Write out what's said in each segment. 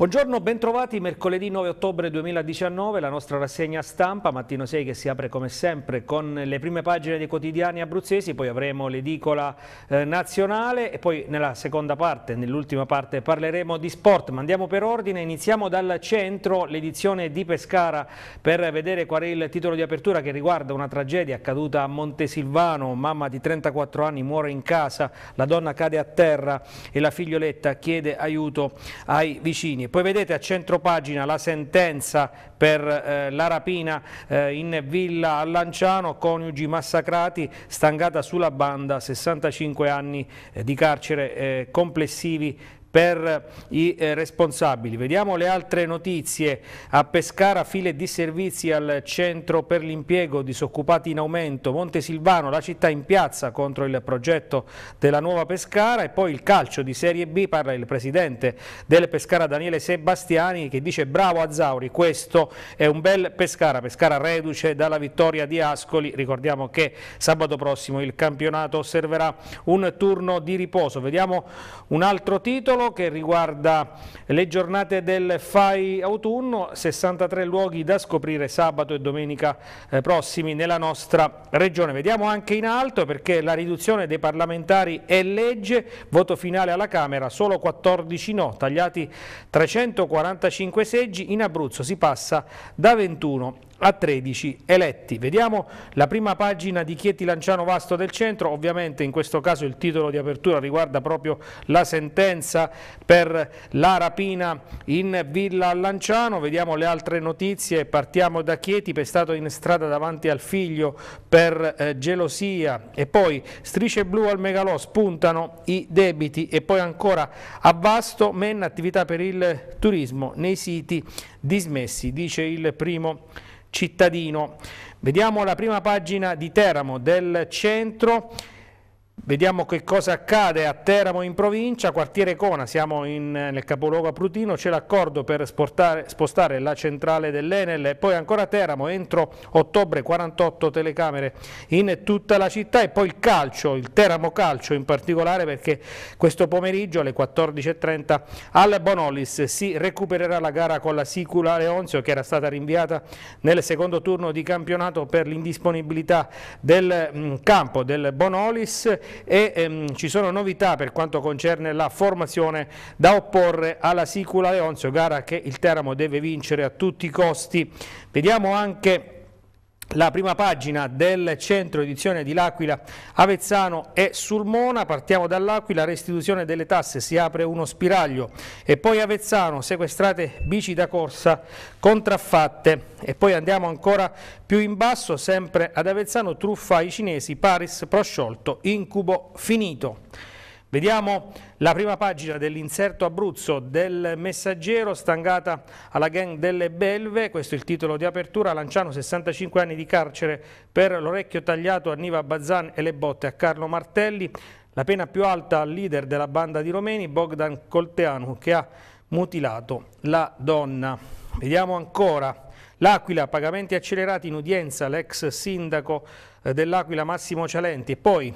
Buongiorno, bentrovati. Mercoledì 9 ottobre 2019, la nostra rassegna stampa, mattino 6 che si apre come sempre con le prime pagine dei quotidiani abruzzesi, poi avremo l'edicola eh, nazionale e poi nella seconda parte, nell'ultima parte parleremo di sport. Ma andiamo per ordine, iniziamo dal centro, l'edizione di Pescara per vedere qual è il titolo di apertura che riguarda una tragedia accaduta a Montesilvano, mamma di 34 anni muore in casa, la donna cade a terra e la figlioletta chiede aiuto ai vicini poi vedete a centro pagina la sentenza per eh, la rapina eh, in villa a Lanciano, coniugi massacrati, stangata sulla banda, 65 anni eh, di carcere eh, complessivi per i eh, responsabili. Vediamo le altre notizie. A Pescara file di servizi al centro per l'impiego, disoccupati in aumento. Montesilvano, la città in piazza contro il progetto della nuova Pescara e poi il calcio di Serie B, parla il presidente del Pescara Daniele Sebastiani che dice bravo Azzauri, questo è un bel Pescara, Pescara reduce dalla vittoria di Ascoli. Ricordiamo che sabato prossimo il campionato osserverà un turno di riposo. Vediamo un altro titolo articolo che riguarda le giornate del FAI autunno, 63 luoghi da scoprire sabato e domenica eh, prossimi nella nostra regione. Vediamo anche in alto perché la riduzione dei parlamentari è legge, voto finale alla Camera, solo 14 no, tagliati 345 seggi, in Abruzzo si passa da 21 a 13 eletti. Vediamo la prima pagina di Chieti Lanciano Vasto del Centro, ovviamente in questo caso il titolo di apertura riguarda proprio la sentenza per la rapina in Villa Lanciano, vediamo le altre notizie, partiamo da Chieti, pestato in strada davanti al figlio per eh, gelosia e poi strisce blu al Megalò, spuntano i debiti e poi ancora a Vasto, men attività per il turismo nei siti dismessi, dice il primo cittadino. Vediamo la prima pagina di Teramo del centro Vediamo che cosa accade a Teramo in provincia, quartiere Cona, siamo in, nel capoluogo Prutino, c'è l'accordo per sportare, spostare la centrale dell'Enel e poi ancora Teramo, entro ottobre 48 telecamere in tutta la città e poi il calcio, il Teramo calcio in particolare perché questo pomeriggio alle 14.30 al Bonolis si recupererà la gara con la Sicula Leonzio che era stata rinviata nel secondo turno di campionato per l'indisponibilità del mm, campo del Bonolis e ehm, ci sono novità per quanto concerne la formazione da opporre alla Sicula Leonzio, gara che il Teramo deve vincere a tutti i costi. Vediamo anche la prima pagina del centro edizione di L'Aquila, Avezzano e Sulmona, partiamo dall'Aquila, restituzione delle tasse, si apre uno spiraglio e poi Avezzano, sequestrate bici da corsa, contraffatte e poi andiamo ancora più in basso, sempre ad Avezzano, truffa ai cinesi, Paris prosciolto, incubo finito. Vediamo la prima pagina dell'inserto Abruzzo del messaggero stangata alla gang delle Belve, questo è il titolo di apertura, Lanciano 65 anni di carcere per l'orecchio tagliato a Niva Bazzan e le botte a Carlo Martelli, la pena più alta al leader della banda di Romeni Bogdan Colteanu che ha mutilato la donna. Vediamo ancora l'Aquila, pagamenti accelerati in udienza, l'ex sindaco eh, dell'Aquila Massimo Cialenti e poi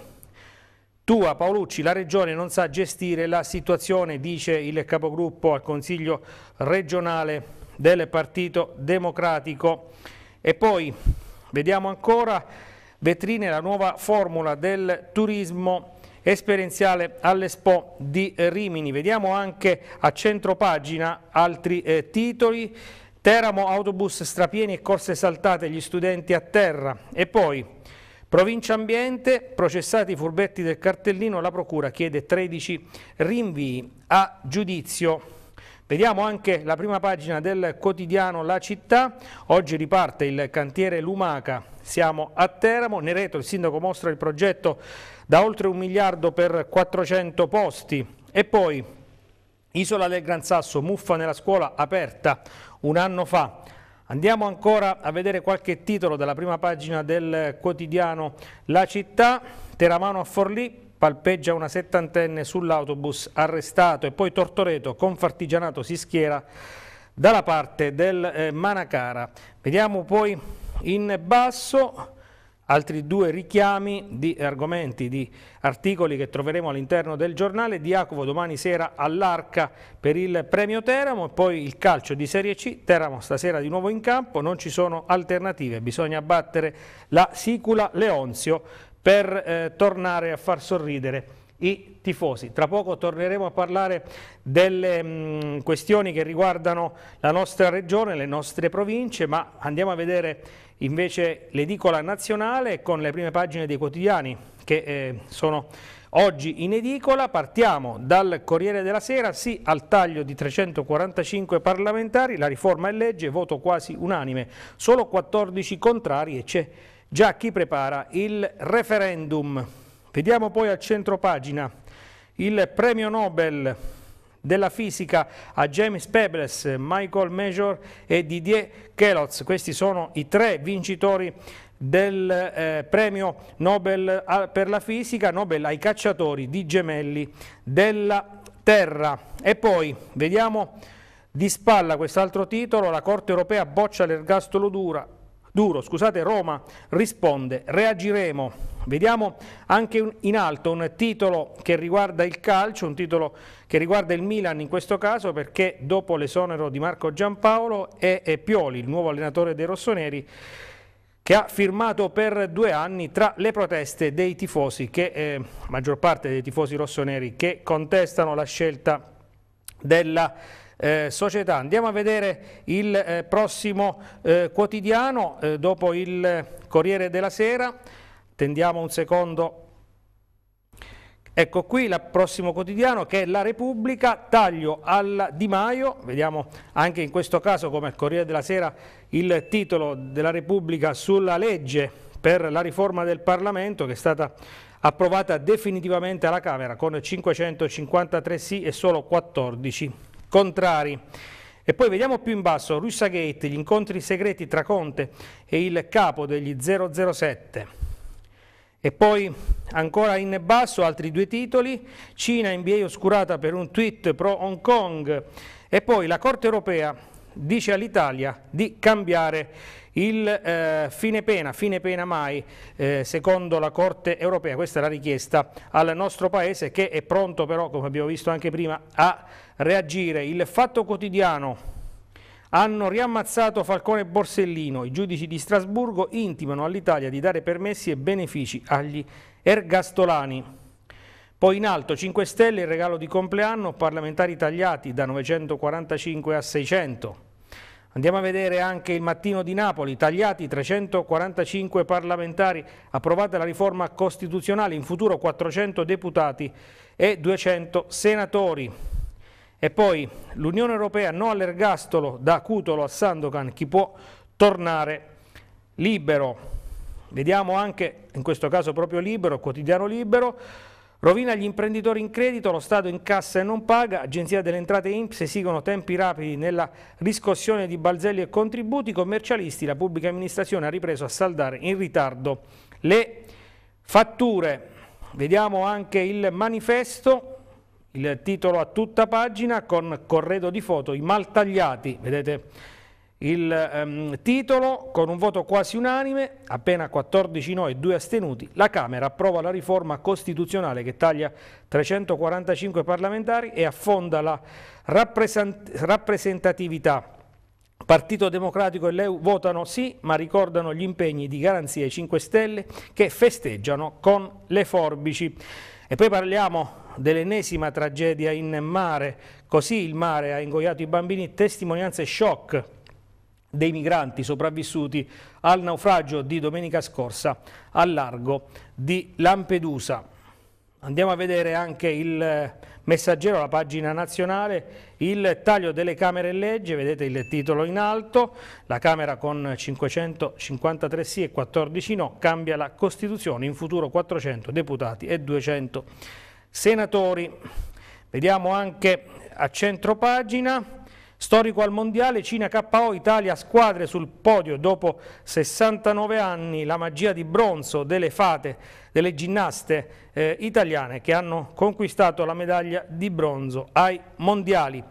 tua Paolucci, la Regione non sa gestire la situazione, dice il capogruppo al Consiglio regionale del Partito Democratico. E poi vediamo ancora vetrine la nuova formula del turismo esperienziale all'Expo di Rimini. Vediamo anche a centropagina altri eh, titoli. Teramo, autobus strapieni e corse saltate, gli studenti a terra. E poi Provincia Ambiente, processati i furbetti del cartellino, la Procura chiede 13 rinvii a giudizio. Vediamo anche la prima pagina del quotidiano La Città, oggi riparte il cantiere Lumaca, siamo a Teramo, Nereto il sindaco mostra il progetto da oltre un miliardo per 400 posti e poi Isola del Gran Sasso, muffa nella scuola aperta un anno fa, Andiamo ancora a vedere qualche titolo dalla prima pagina del quotidiano La Città, Teramano a Forlì, palpeggia una settantenne sull'autobus arrestato e poi Tortoreto con Fartigianato si schiera dalla parte del eh, Manacara. Vediamo poi in basso altri due richiami di argomenti, di articoli che troveremo all'interno del giornale. Diacovo domani sera all'Arca per il premio Teramo e poi il calcio di Serie C. Teramo stasera di nuovo in campo, non ci sono alternative, bisogna battere la Sicula Leonzio per eh, tornare a far sorridere i tifosi. Tra poco torneremo a parlare delle mh, mm, questioni che riguardano la nostra regione, le nostre province, ma andiamo a vedere invece l'edicola nazionale con le prime pagine dei quotidiani che eh, sono oggi in edicola. Partiamo dal Corriere della Sera, sì al taglio di 345 parlamentari, la riforma è legge, voto quasi unanime, solo 14 contrari e c'è già chi prepara il referendum. Vediamo poi al centro pagina il premio Nobel della fisica a James Pebles, Michael Major e Didier Keloz. Questi sono i tre vincitori del eh, premio Nobel ah, per la fisica, Nobel ai cacciatori di gemelli della Terra. E poi vediamo di spalla quest'altro titolo, la Corte Europea boccia l'ergastolo duro, scusate, Roma risponde, reagiremo, Vediamo anche in alto un titolo che riguarda il calcio, un titolo che riguarda il Milan in questo caso perché dopo l'esonero di Marco Giampaolo è Pioli, il nuovo allenatore dei rossoneri, che ha firmato per due anni tra le proteste dei tifosi, che, eh, maggior parte dei tifosi rossoneri, che contestano la scelta della eh, società. Andiamo a vedere il eh, prossimo eh, quotidiano, eh, dopo il eh, Corriere della Sera. Tendiamo un secondo. Ecco qui il prossimo quotidiano che è La Repubblica, taglio al Di Maio, vediamo anche in questo caso come Corriere della Sera il titolo della Repubblica sulla legge per la riforma del Parlamento che è stata approvata definitivamente alla Camera con 553 sì e solo 14 contrari. E poi vediamo più in basso, Russagate, gli incontri segreti tra Conte e il capo degli 007. E poi ancora in basso altri due titoli, Cina NBA oscurata per un tweet pro Hong Kong e poi la Corte Europea dice all'Italia di cambiare il eh, fine pena, fine pena mai, eh, secondo la Corte europea, questa è la richiesta al nostro Paese che è pronto però, come abbiamo visto anche prima, a reagire. Il fatto quotidiano hanno riammazzato Falcone e Borsellino. I giudici di Strasburgo intimano all'Italia di dare permessi e benefici agli ergastolani. Poi in alto 5 Stelle il regalo di compleanno, parlamentari tagliati da 945 a 600. Andiamo a vedere anche il mattino di Napoli, tagliati 345 parlamentari, approvata la riforma costituzionale, in futuro 400 deputati e 200 senatori. E poi l'Unione Europea no all'ergastolo da Cutolo a Sandokan, chi può tornare libero. Vediamo anche, in questo caso proprio libero, quotidiano libero, Rovina gli imprenditori in credito, lo Stato incassa e non paga, Agenzia delle Entrate e INPS esigono tempi rapidi nella riscossione di balzelli e contributi, commercialisti, la pubblica amministrazione ha ripreso a saldare in ritardo le fatture. Vediamo anche il manifesto il titolo a tutta pagina con corredo di foto, i mal tagliati, vedete il ehm, titolo con un voto quasi unanime, appena 14 no e 2 astenuti, la Camera approva la riforma costituzionale che taglia 345 parlamentari e affonda la rappresentatività. Partito Democratico e l'EU votano sì, ma ricordano gli impegni di Garanzia ai 5 Stelle che festeggiano con le forbici. E poi parliamo dell'ennesima tragedia in mare, così il mare ha ingoiato i bambini, testimonianze shock dei migranti sopravvissuti al naufragio di domenica scorsa al largo di Lampedusa. Andiamo a vedere anche il messaggero, la pagina nazionale, il taglio delle Camere in legge, vedete il titolo in alto, la Camera con 553 sì e 14 no, cambia la Costituzione, in futuro 400 deputati e 200 senatori. Vediamo anche a centro pagina Storico al mondiale, Cina KO, Italia squadre sul podio dopo 69 anni, la magia di bronzo delle fate, delle ginnaste eh, italiane che hanno conquistato la medaglia di bronzo ai mondiali.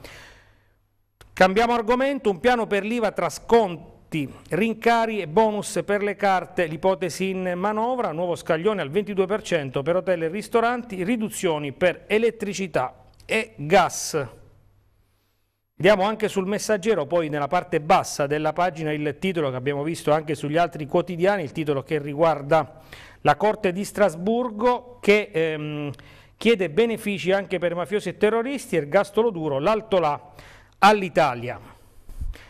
Cambiamo argomento, un piano per l'IVA tra sconti rincari e bonus per le carte, l'ipotesi in manovra, nuovo scaglione al 22% per hotel e ristoranti, riduzioni per elettricità e gas. Vediamo anche sul messaggero, poi nella parte bassa della pagina il titolo che abbiamo visto anche sugli altri quotidiani, il titolo che riguarda la Corte di Strasburgo che ehm, chiede benefici anche per mafiosi e terroristi, ergastolo duro, l'alto là all'Italia.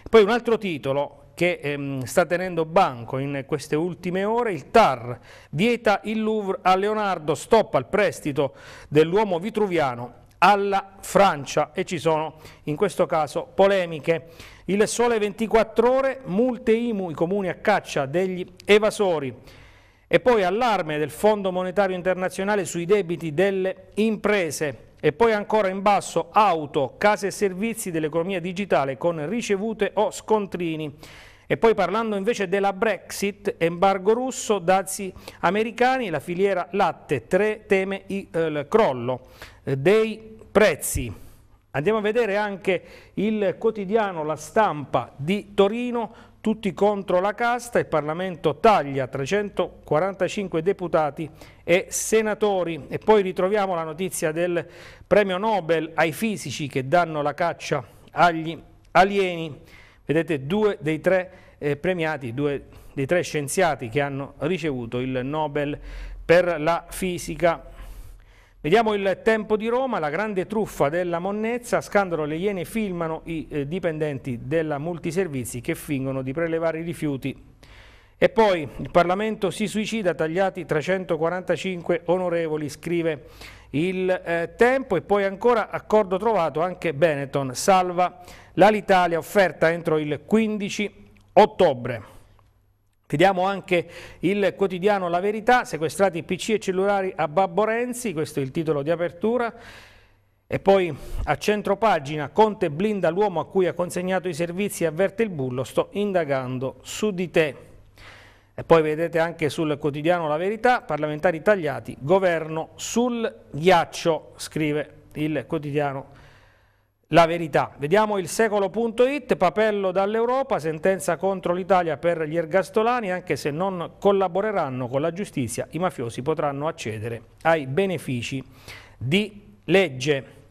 Poi un altro titolo che ehm, sta tenendo banco in queste ultime ore, il TAR vieta il Louvre a Leonardo, stop al prestito dell'uomo vitruviano alla Francia e ci sono in questo caso polemiche. Il sole 24 ore, multe IMU, i comuni a caccia degli evasori e poi allarme del Fondo Monetario Internazionale sui debiti delle imprese e poi ancora in basso auto, case e servizi dell'economia digitale con ricevute o scontrini. E poi parlando invece della Brexit, embargo russo, dazi americani, la filiera latte tre teme eh, il crollo eh, dei prezzi. Andiamo a vedere anche il quotidiano La Stampa di Torino, tutti contro la casta, il Parlamento taglia 345 deputati e senatori. E poi ritroviamo la notizia del premio Nobel ai fisici che danno la caccia agli alieni. Vedete, due dei tre eh, premiati, due dei tre scienziati che hanno ricevuto il Nobel per la fisica. Vediamo il tempo di Roma, la grande truffa della monnezza, scandalo le Iene filmano i eh, dipendenti della multiservizi che fingono di prelevare i rifiuti. E poi il Parlamento si suicida, tagliati 345 onorevoli, scrive il eh, tempo e poi ancora accordo trovato anche Benetton, salva L'Alitalia offerta entro il 15 ottobre. Vediamo anche il quotidiano La Verità, sequestrati PC e cellulari a Babbo Renzi, questo è il titolo di apertura. E poi a centropagina Conte blinda l'uomo a cui ha consegnato i servizi e avverte il bullo, sto indagando su di te. E poi vedete anche sul quotidiano La Verità, parlamentari tagliati, governo sul ghiaccio, scrive il quotidiano la verità. Vediamo il secolo.it, papello dall'Europa, sentenza contro l'Italia per gli ergastolani, anche se non collaboreranno con la giustizia, i mafiosi potranno accedere ai benefici di legge.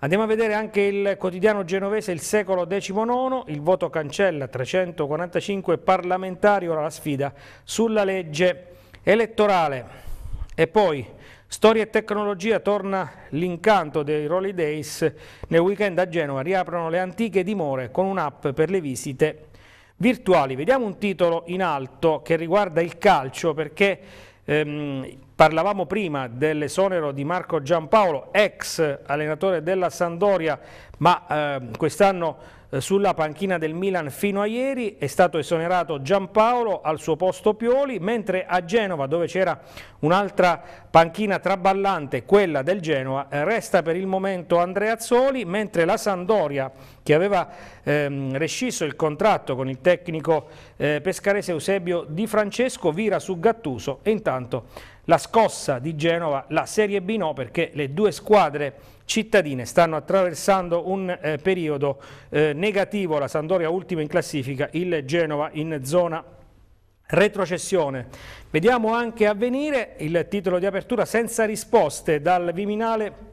Andiamo a vedere anche il quotidiano genovese Il Secolo XIX, il voto cancella 345 parlamentari, ora la sfida sulla legge elettorale. E poi Storia e tecnologia torna l'incanto dei Rolly Days. Nel weekend a Genova riaprono le antiche dimore con un'app per le visite virtuali. Vediamo un titolo in alto che riguarda il calcio perché ehm, parlavamo prima dell'esonero di Marco Giampaolo, ex allenatore della Sandoria, ma ehm, quest'anno eh, sulla panchina del Milan fino a ieri, è stato esonerato Giampaolo al suo posto Pioli, mentre a Genova, dove c'era un'altra panchina traballante, quella del Genova, eh, resta per il momento Andrea Zoli, mentre la Sandoria, che aveva ehm, rescisso il contratto con il tecnico eh, pescarese Eusebio Di Francesco, vira su Gattuso e intanto la scossa di Genova, la Serie B no, perché le due squadre cittadine stanno attraversando un eh, periodo eh, negativo, la Sandoria ultima in classifica, il Genova in zona retrocessione. Vediamo anche avvenire il titolo di apertura senza risposte dal Viminale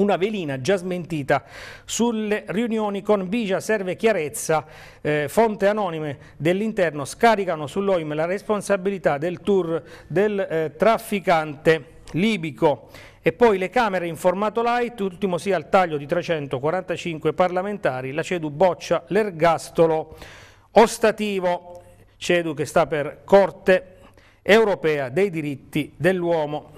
una velina già smentita sulle riunioni con Bigia serve chiarezza, eh, fonte anonime dell'interno scaricano sull'OIM la responsabilità del tour del eh, trafficante libico e poi le Camere in formato light, ultimo sia al taglio di 345 parlamentari, la CEDU boccia l'ergastolo ostativo, CEDU che sta per Corte Europea dei diritti dell'uomo.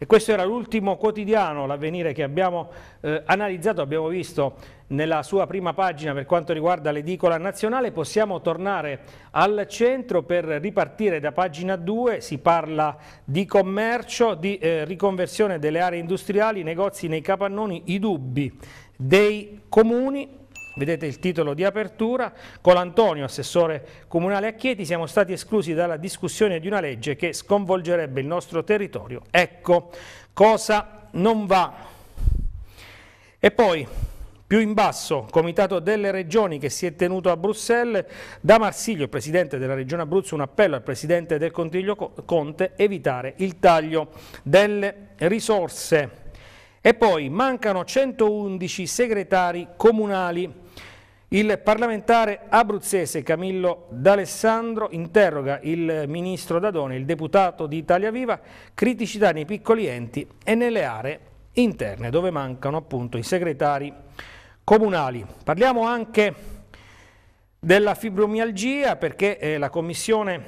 E questo era l'ultimo quotidiano, l'avvenire che abbiamo eh, analizzato, abbiamo visto nella sua prima pagina per quanto riguarda l'edicola nazionale. Possiamo tornare al centro per ripartire da pagina 2, si parla di commercio, di eh, riconversione delle aree industriali, negozi nei capannoni, i dubbi dei comuni vedete il titolo di apertura, con Antonio, assessore comunale a Chieti, siamo stati esclusi dalla discussione di una legge che sconvolgerebbe il nostro territorio. Ecco cosa non va. E poi più in basso, Comitato delle Regioni che si è tenuto a Bruxelles, da Marsiglio, Presidente della Regione Abruzzo, un appello al Presidente del Consiglio Conte, evitare il taglio delle risorse. E poi mancano 111 segretari comunali. Il parlamentare abruzzese Camillo D'Alessandro interroga il ministro Dadone, il deputato di Italia Viva, criticità nei piccoli enti e nelle aree interne dove mancano appunto i segretari comunali comunali. Parliamo anche della fibromialgia perché eh, la commissione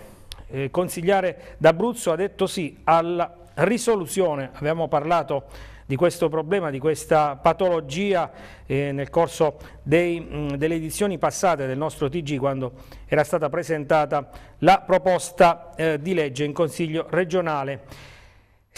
eh, consigliare d'Abruzzo ha detto sì alla risoluzione, abbiamo parlato di questo problema, di questa patologia eh, nel corso dei, mh, delle edizioni passate del nostro TG quando era stata presentata la proposta eh, di legge in Consiglio regionale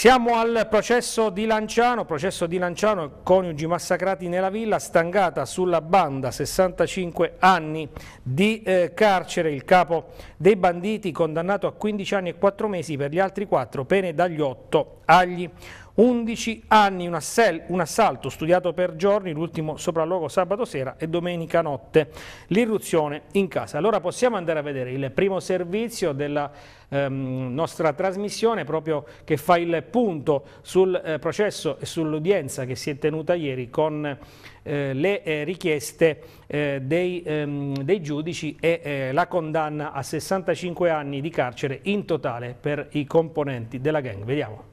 siamo al processo di Lanciano, processo di Lanciano, coniugi massacrati nella villa, stangata sulla banda, 65 anni di eh, carcere, il capo dei banditi condannato a 15 anni e 4 mesi per gli altri 4, pene dagli 8 agli 11 anni un, assel, un, assalto studiato per giorni, l'ultimo sopralluogo sabato sera e domenica notte, l'irruzione in casa. Allora possiamo andare a vedere il primo servizio della ehm, nostra trasmissione proprio che fa il punto sul eh, processo e sull'udienza che si è tenuta ieri con eh, le eh, richieste eh, dei, ehm, dei, giudici e eh, la condanna a 65 anni di carcere in totale per i componenti della gang. Vediamo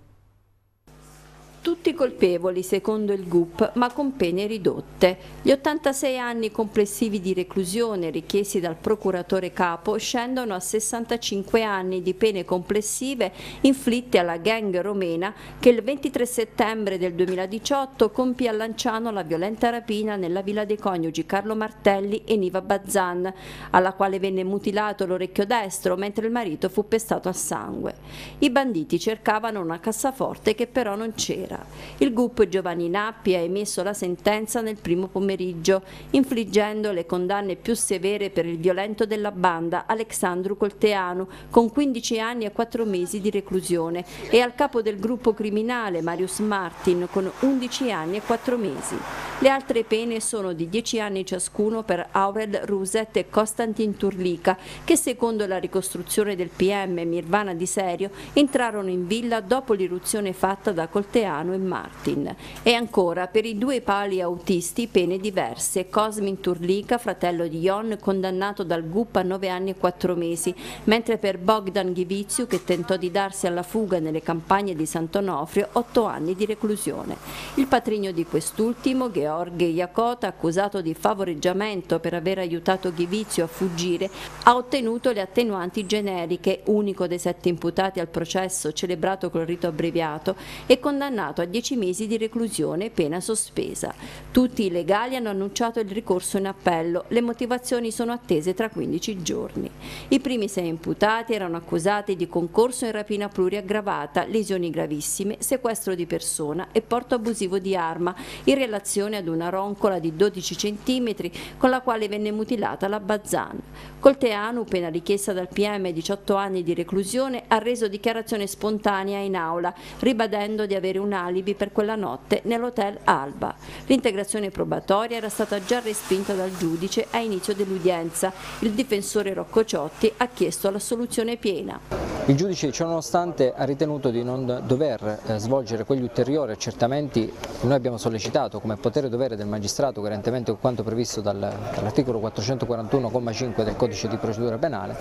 tutti colpevoli secondo il GUP ma con pene ridotte. Gli 86 anni complessivi di reclusione richiesti dal procuratore capo scendono a 65 anni di pene complessive inflitte alla gang romena che il 23 settembre del 2018 compì a Lanciano la violenta rapina nella villa dei coniugi Carlo Martelli e Niva Bazzan, alla quale venne mutilato l'orecchio destro mentre il marito fu pestato a sangue. I banditi cercavano una cassaforte che però non c'era sera. Il GUP Giovanni Nappi ha emesso la sentenza nel primo pomeriggio, infliggendo le condanne più severe per il violento della banda Alexandru Colteanu, con 15 anni e 4 mesi di reclusione, e al capo del gruppo criminale Marius Martin, con 11 anni e 4 mesi. Le altre pene sono di 10 anni ciascuno per Aurel Ruset e Costantin Turlica, che secondo la ricostruzione del PM Mirvana Di Serio entrarono in villa dopo l'irruzione fatta da Colteanu Cassano e Martin. E ancora per i due pali autisti pene diverse. Cosmin Turlica, fratello di Jon, condannato dal GUP a 9 anni e 4 mesi, mentre per Bogdan Ghiviziu, che tentò di darsi alla fuga nelle campagne di Sant'Onofrio, 8 anni di reclusione. Il patrigno di quest'ultimo, Gheorghe Iacota, accusato di favoreggiamento per aver aiutato Ghivizio a fuggire, ha ottenuto le attenuanti generiche, unico dei sette imputati al processo celebrato col rito abbreviato, e condannato condannato a 10 mesi di reclusione, pena sospesa. Tutti i legali hanno annunciato il ricorso in appello, le motivazioni sono attese tra 15 giorni. I primi sei imputati erano accusati di concorso in rapina pluriaggravata, lesioni gravissime, sequestro di persona e porto abusivo di arma in relazione ad una roncola di 12 cm con la quale venne mutilata la Bazzan. Colteanu, pena richiesta dal PM 18 anni di reclusione, ha reso dichiarazione spontanea in aula, ribadendo di avere un alibi per quella notte nell'hotel Alba. L'integrazione probatoria era stata già respinta dal giudice a inizio dell'udienza. Il difensore Rocco Ciotti ha chiesto l'assoluzione piena. Il giudice ciononostante ha ritenuto di non dover eh, svolgere quegli ulteriori accertamenti che noi abbiamo sollecitato come potere e dovere del magistrato coerentemente con quanto previsto dall'articolo 441,5 del codice di procedura penale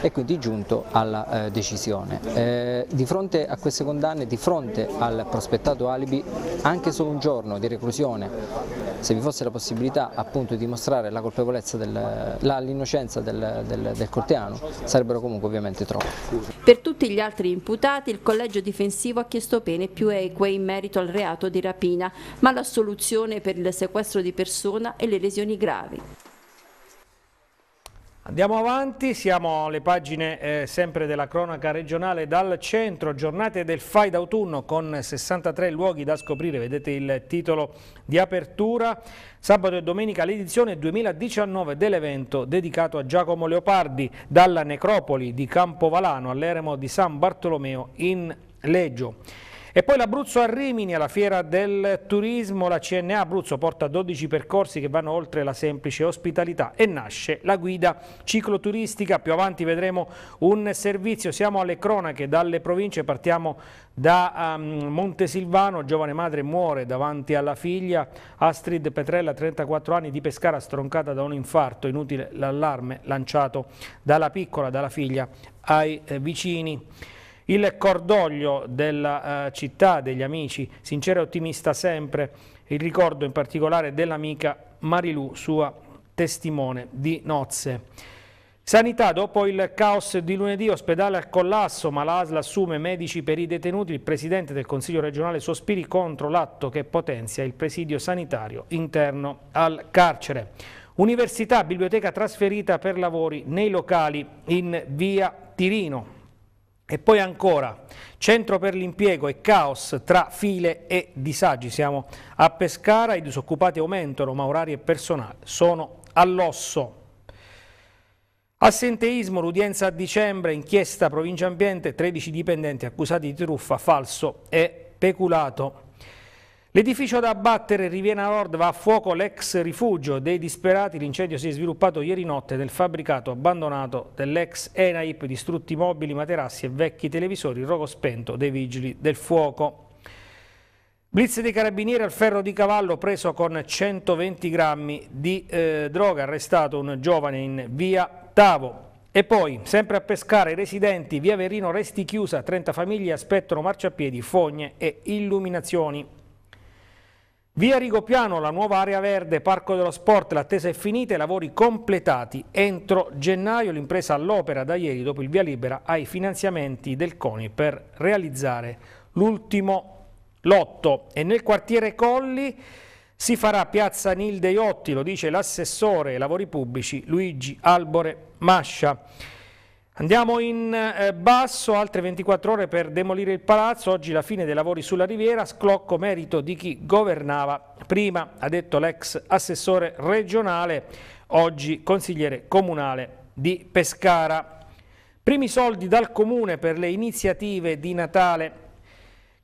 e quindi giunto alla eh, decisione. Eh, di fronte a queste condanne, di fronte al processo prospettato alibi anche solo un giorno di reclusione, se vi fosse la possibilità appunto di dimostrare la colpevolezza, l'innocenza del, del, del Corteano, sarebbero comunque ovviamente troppi. Per tutti gli altri imputati il collegio difensivo ha chiesto pene più eque in merito al reato di rapina, ma l'assoluzione per il sequestro di persona e le lesioni gravi. Andiamo avanti, siamo alle pagine eh, sempre della cronaca regionale dal centro, giornate del FAI d'autunno con 63 luoghi da scoprire, vedete il titolo di apertura, sabato e domenica l'edizione 2019 dell'evento dedicato a Giacomo Leopardi, dalla necropoli di Campovalano all'eremo di San Bartolomeo in Leggio. E poi l'Abruzzo a Rimini, alla fiera del turismo, la CNA Abruzzo porta 12 percorsi che vanno oltre la semplice ospitalità e nasce la guida cicloturistica. Più avanti vedremo un servizio, siamo alle cronache dalle province, partiamo da um, Montesilvano, giovane madre muore davanti alla figlia, Astrid Petrella, 34 anni, di Pescara, stroncata da un infarto, inutile l'allarme lanciato dalla piccola, dalla figlia, ai eh, vicini. Il cordoglio della eh, città, degli amici, sincero e ottimista sempre, il ricordo in particolare dell'amica Marilu, sua testimone di nozze. Sanità, dopo il caos di lunedì, ospedale al collasso, ma l'ASL assume medici per i detenuti, il presidente del Consiglio regionale sospiri contro l'atto che potenzia il presidio sanitario interno al carcere. Università, biblioteca trasferita per lavori nei locali in via Tirino. E poi ancora, centro per l'impiego e caos tra file e disagi. Siamo a Pescara, i disoccupati aumentano, ma orari e personale sono all'osso. Assenteismo, l'udienza a dicembre, inchiesta provincia ambiente, 13 dipendenti accusati di truffa, falso e peculato. L'edificio da abbattere Riviera Nord va a fuoco l'ex rifugio dei disperati. L'incendio si è sviluppato ieri notte nel fabbricato abbandonato dell'ex Enaip, distrutti mobili, materassi e vecchi televisori, il rogo spento dei vigili del fuoco. Blitz dei carabinieri al ferro di cavallo preso con 120 grammi di eh, droga, arrestato un giovane in via Tavo. E poi, sempre a pescare, i residenti via Verino resti chiusa, 30 famiglie aspettano marciapiedi, fogne e illuminazioni. Via Rigopiano, la nuova area verde, Parco dello Sport, l'attesa è finita e i lavori completati entro gennaio. L'impresa all'opera da ieri dopo il via libera ai finanziamenti del CONI per realizzare l'ultimo lotto. E nel quartiere Colli si farà piazza Nildeiotti, lo dice l'assessore ai lavori pubblici Luigi Albore Mascia. Andiamo in eh, basso, altre 24 ore per demolire il palazzo, oggi la fine dei lavori sulla riviera, sclocco merito di chi governava prima, ha detto l'ex assessore regionale, oggi consigliere comunale di Pescara. Primi soldi dal comune per le iniziative di Natale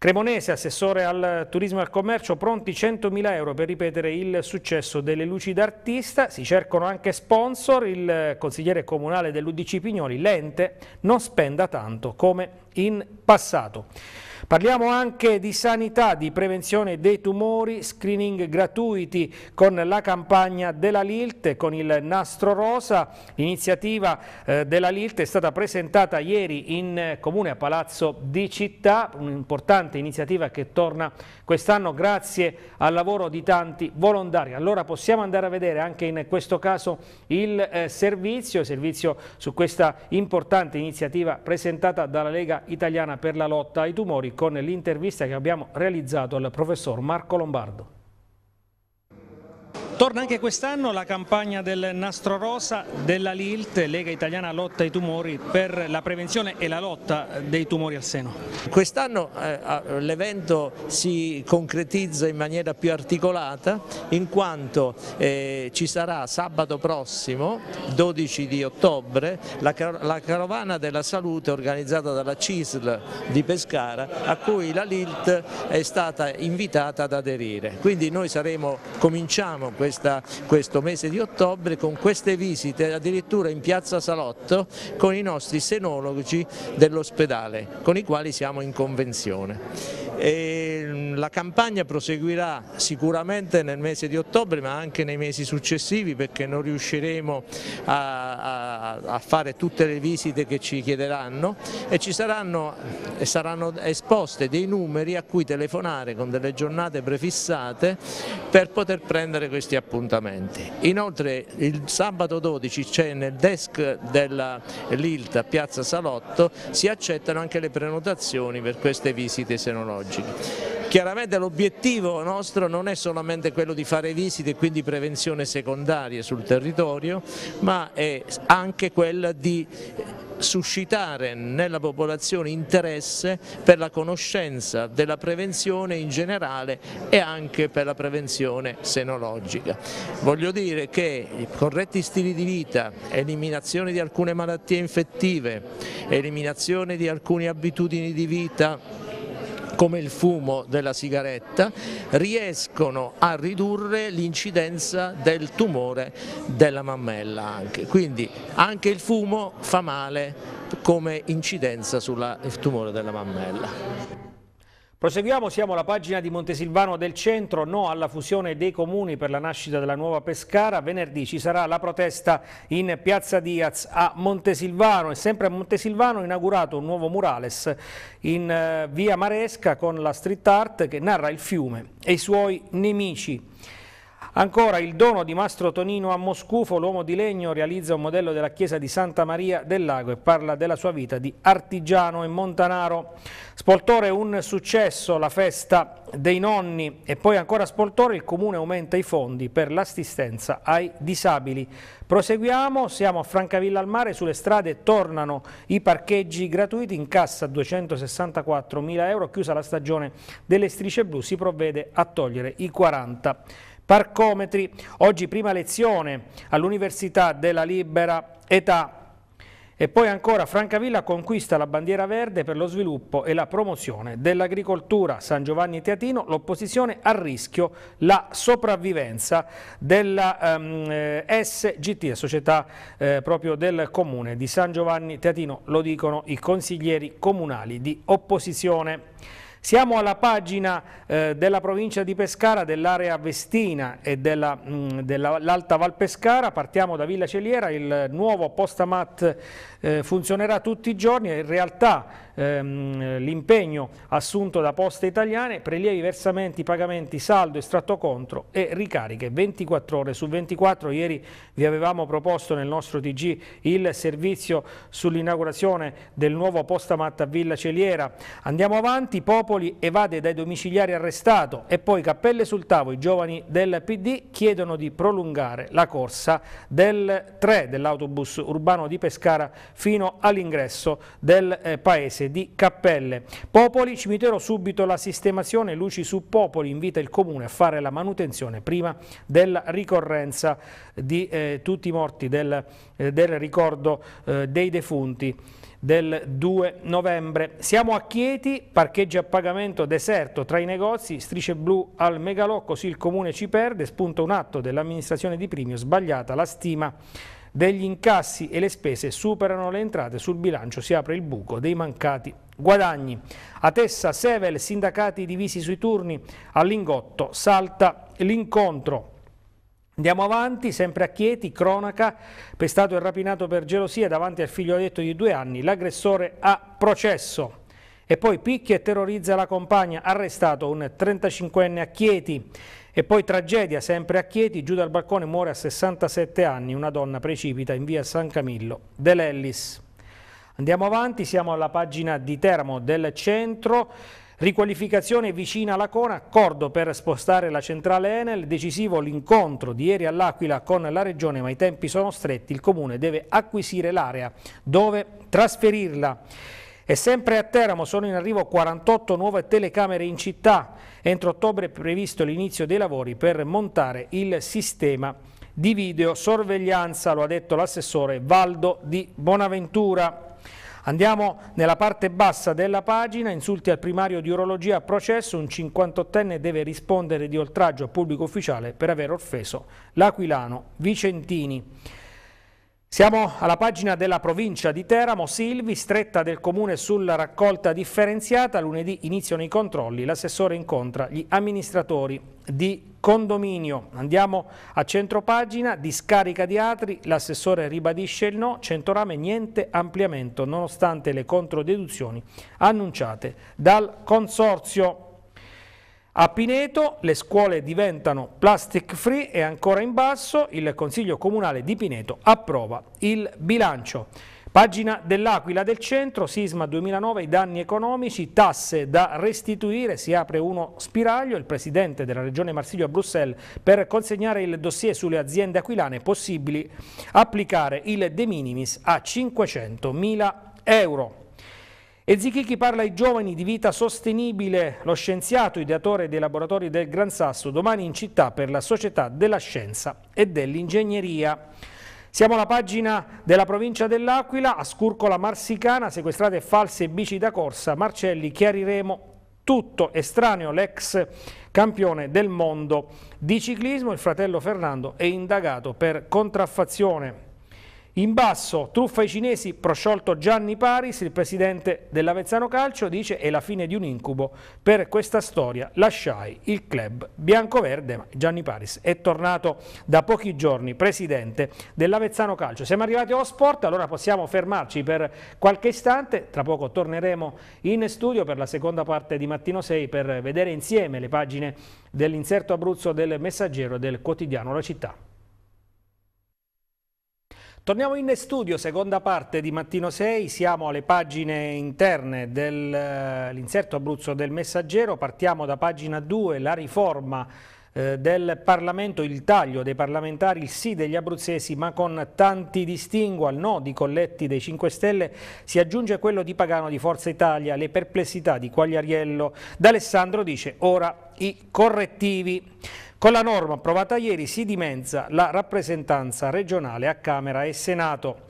Cremonese, assessore al turismo e al commercio, pronti 100.000 euro per ripetere il successo delle luci d'artista, si cercano anche sponsor, il consigliere comunale dell'Udc Pignoli, l'ente non spenda tanto come in passato. Parliamo anche di sanità, di prevenzione dei tumori, screening gratuiti con la campagna della Lilt, con il nastro rosa. L'iniziativa eh, della Lilt è stata presentata ieri in comune a Palazzo di Città, un'importante iniziativa che torna quest'anno grazie al lavoro di tanti volontari. Allora possiamo andare a vedere anche in questo caso il eh, servizio, servizio su questa importante iniziativa presentata dalla Lega Italiana per la lotta ai tumori con l'intervista che abbiamo realizzato al professor Marco Lombardo. Torna anche quest'anno la campagna del nastro rosa della LILT, Lega Italiana Lotta ai Tumori, per la prevenzione e la lotta dei tumori al seno. Quest'anno eh, l'evento si concretizza in maniera più articolata in quanto eh, ci sarà sabato prossimo, 12 di ottobre, la, la carovana della salute organizzata dalla CISL di Pescara a cui la LILT è stata invitata ad aderire. Quindi noi saremo, cominciamo questo questa, questo mese di ottobre con queste visite addirittura in piazza Salotto con i nostri senologi dell'ospedale con i quali siamo in convenzione. E mm, la campagna proseguirà sicuramente nel mese di ottobre ma anche nei mesi successivi perché non riusciremo a, a, a fare tutte le visite che ci chiederanno e ci saranno, saranno esposte dei numeri a cui telefonare con delle giornate prefissate per poter prendere questi appuntamenti appuntamenti. Inoltre il sabato 12 c'è nel desk dell'ILT a Piazza Salotto, si accettano anche le prenotazioni per queste visite senologiche. Chiaramente l'obiettivo nostro non è solamente quello di fare visite e quindi prevenzione secondaria sul territorio, ma è anche quella di suscitare nella popolazione interesse per la conoscenza della prevenzione in generale e anche per la prevenzione senologica. Voglio dire che corretti stili di vita, eliminazione di alcune malattie infettive, eliminazione di alcune abitudini di vita come il fumo della sigaretta, riescono a ridurre l'incidenza del tumore della mammella anche. Quindi anche il fumo fa male come incidenza sul tumore della mammella. Proseguiamo, siamo alla pagina di Montesilvano del Centro, no alla fusione dei comuni per la nascita della nuova Pescara. Venerdì ci sarà la protesta in Piazza Diaz a Montesilvano e sempre a Montesilvano è inaugurato un nuovo murales in eh, via Maresca con la street art che narra il fiume e i suoi nemici. Ancora il dono di Mastro Tonino a Moscufo, l'uomo di legno realizza un modello della chiesa di Santa Maria del Lago e parla della sua vita di artigiano e montanaro. Spoltore un successo, la festa dei nonni e poi ancora Spoltore il comune aumenta i fondi per l'assistenza ai disabili. Proseguiamo, siamo a Francavilla al mare, sulle strade tornano i parcheggi gratuiti, in cassa 264 mila euro, chiusa la stagione delle strisce blu si provvede a togliere i 40 Parcometri, oggi prima lezione all'Università della Libera Età. E poi ancora Francavilla conquista la bandiera verde per lo sviluppo e la promozione dell'agricoltura. San Giovanni Teatino, l'opposizione a rischio la sopravvivenza della ehm, eh, SGT, società eh, proprio del comune di San Giovanni Teatino, lo dicono i consiglieri comunali di opposizione. Siamo alla pagina eh, della provincia di Pescara, dell'area Vestina e dell'Alta mm, Val Pescara, partiamo da Villa Celiera, il nuovo Postamat eh, funzionerà tutti i giorni e in realtà ehm, l'impegno assunto da Poste Italiane, prelievi, versamenti, pagamenti, saldo, estratto contro e ricariche 24 ore su 24, ieri vi avevamo proposto nel nostro TG il servizio sull'inaugurazione del nuovo Postamat a Villa Celiera, andiamo avanti, Popo Napoli evade dai domiciliari arrestato e poi cappelle sul tavolo i giovani del PD chiedono di prolungare la corsa del 3 dell'autobus urbano di Pescara fino all'ingresso del eh, paese di Cappelle. Popoli, cimitero subito la sistemazione, luci su Popoli invita il comune a fare la manutenzione prima della ricorrenza di eh, tutti i morti del, eh, del ricordo eh, dei defunti del 2 novembre. Siamo a Chieti, parcheggi a pagamento deserto tra i negozi, strisce blu al Megalò, così il comune ci perde, spunta un atto dell'amministrazione di Primio, sbagliata la stima degli incassi e le spese superano le entrate, sul bilancio si apre il buco dei mancati guadagni. A Tessa, Sevel, sindacati divisi sui turni, all'ingotto salta l'incontro. Andiamo avanti, sempre a Chieti, cronaca, pestato e rapinato per gelosia davanti al figlioletto di due anni, l'aggressore ha processo. E poi picchia e terrorizza la compagna, arrestato un 35enne a Chieti. E poi tragedia, sempre a Chieti, giù dal balcone muore a 67 anni, una donna precipita in via San Camillo dell'Ellis. Andiamo avanti, siamo alla pagina di Teramo del centro, Riqualificazione vicina alla Cona, accordo per spostare la centrale Enel, decisivo l'incontro di ieri all'Aquila con la Regione, ma i tempi sono stretti, il Comune deve acquisire l'area dove trasferirla. E sempre a Teramo sono in arrivo 48 nuove telecamere in città. Entro ottobre è previsto l'inizio dei lavori per montare il sistema di videosorveglianza, lo ha detto l'assessore Valdo di Bonaventura. Andiamo nella parte bassa della pagina, insulti al primario di urologia a processo, un 58enne deve rispondere di oltraggio a pubblico ufficiale per aver offeso l'Aquilano Vicentini. Siamo alla pagina della provincia di Teramo, Silvi, stretta del comune sulla raccolta differenziata, lunedì iniziano i controlli, l'assessore incontra gli amministratori di condominio. Andiamo a centropagina, discarica di atri, l'assessore ribadisce il no, centorame niente ampliamento nonostante le controdeduzioni annunciate dal consorzio. A Pineto le scuole diventano plastic free e ancora in basso il Consiglio Comunale di Pineto approva il bilancio. Pagina dell'Aquila del Centro, sisma 2009, i danni economici, tasse da restituire, si apre uno spiraglio, il presidente della regione Marsiglio a Bruxelles per consegnare il dossier sulle aziende aquilane possibili applicare il de minimis a 500.000 euro. E Zichichi parla ai giovani di vita sostenibile, lo scienziato ideatore dei laboratori del Gran Sasso, domani in città per la Società della Scienza e dell'Ingegneria. Siamo alla pagina della provincia dell'Aquila, a Scurcola Marsicana, sequestrate false bici da corsa, Marcelli, chiariremo tutto estraneo l'ex campione del mondo di ciclismo, il fratello Fernando è indagato per contraffazione in basso, truffa ai cinesi, prosciolto Gianni Paris, il presidente dell'Avezzano Calcio, dice è la fine di un incubo per questa storia, lasciai il club bianco-verde. Gianni Paris è tornato da pochi giorni presidente dell'Avezzano Calcio. Siamo arrivati allo sport, allora possiamo fermarci per qualche istante, tra poco torneremo in studio per la seconda parte di Mattino 6 per vedere insieme le pagine dell'inserto Abruzzo del Messaggero del quotidiano La Città. Torniamo in studio, seconda parte di Mattino 6, siamo alle pagine interne dell'inserto eh, Abruzzo del Messaggero, partiamo da pagina 2, la riforma eh, del Parlamento, il taglio dei parlamentari, il sì degli abruzzesi ma con tanti distinguo al no di Colletti dei 5 Stelle si aggiunge quello di Pagano di Forza Italia, le perplessità di Quagliariello, D'Alessandro dice ora i correttivi. Con la norma approvata ieri si dimezza la rappresentanza regionale a Camera e Senato.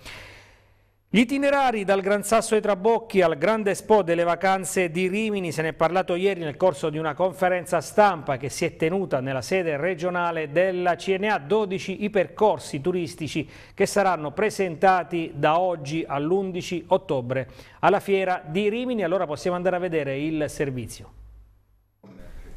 Gli itinerari dal Gran Sasso ai Trabocchi al Grande Expo delle vacanze di Rimini se ne è parlato ieri nel corso di una conferenza stampa che si è tenuta nella sede regionale della CNA 12 i percorsi turistici che saranno presentati da oggi all'11 ottobre alla fiera di Rimini. Allora possiamo andare a vedere il servizio.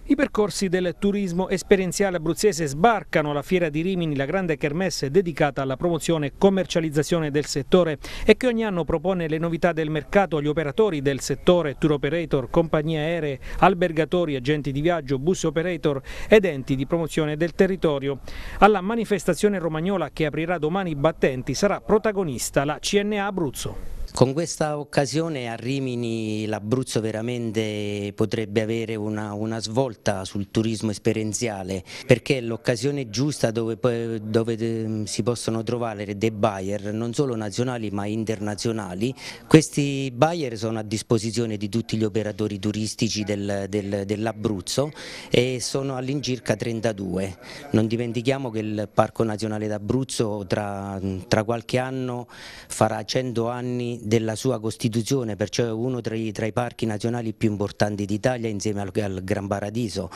I percorsi del turismo esperienziale abruzzese sbarcano la Fiera di Rimini, la grande kermesse dedicata alla promozione e commercializzazione del settore e che ogni anno propone le novità del mercato agli operatori del settore, tour operator, compagnie aeree, albergatori, agenti di viaggio, bus operator ed enti di promozione del territorio. Alla manifestazione romagnola che aprirà domani i battenti sarà protagonista la CNA Abruzzo. Con questa occasione a Rimini l'Abruzzo veramente potrebbe avere una, una, svolta sul turismo esperienziale perché è l'occasione giusta dove, dove, ehm, si possono trovare dei buyer non solo nazionali ma internazionali. Questi buyer sono a disposizione di tutti gli operatori turistici del, del, dell'Abruzzo e sono all'incirca 32. Non dimentichiamo che il Parco Nazionale d'Abruzzo tra, tra qualche anno farà 100 anni della sua costituzione, perciò è uno tra i, tra i parchi nazionali più importanti d'Italia insieme al, al Gran Paradiso.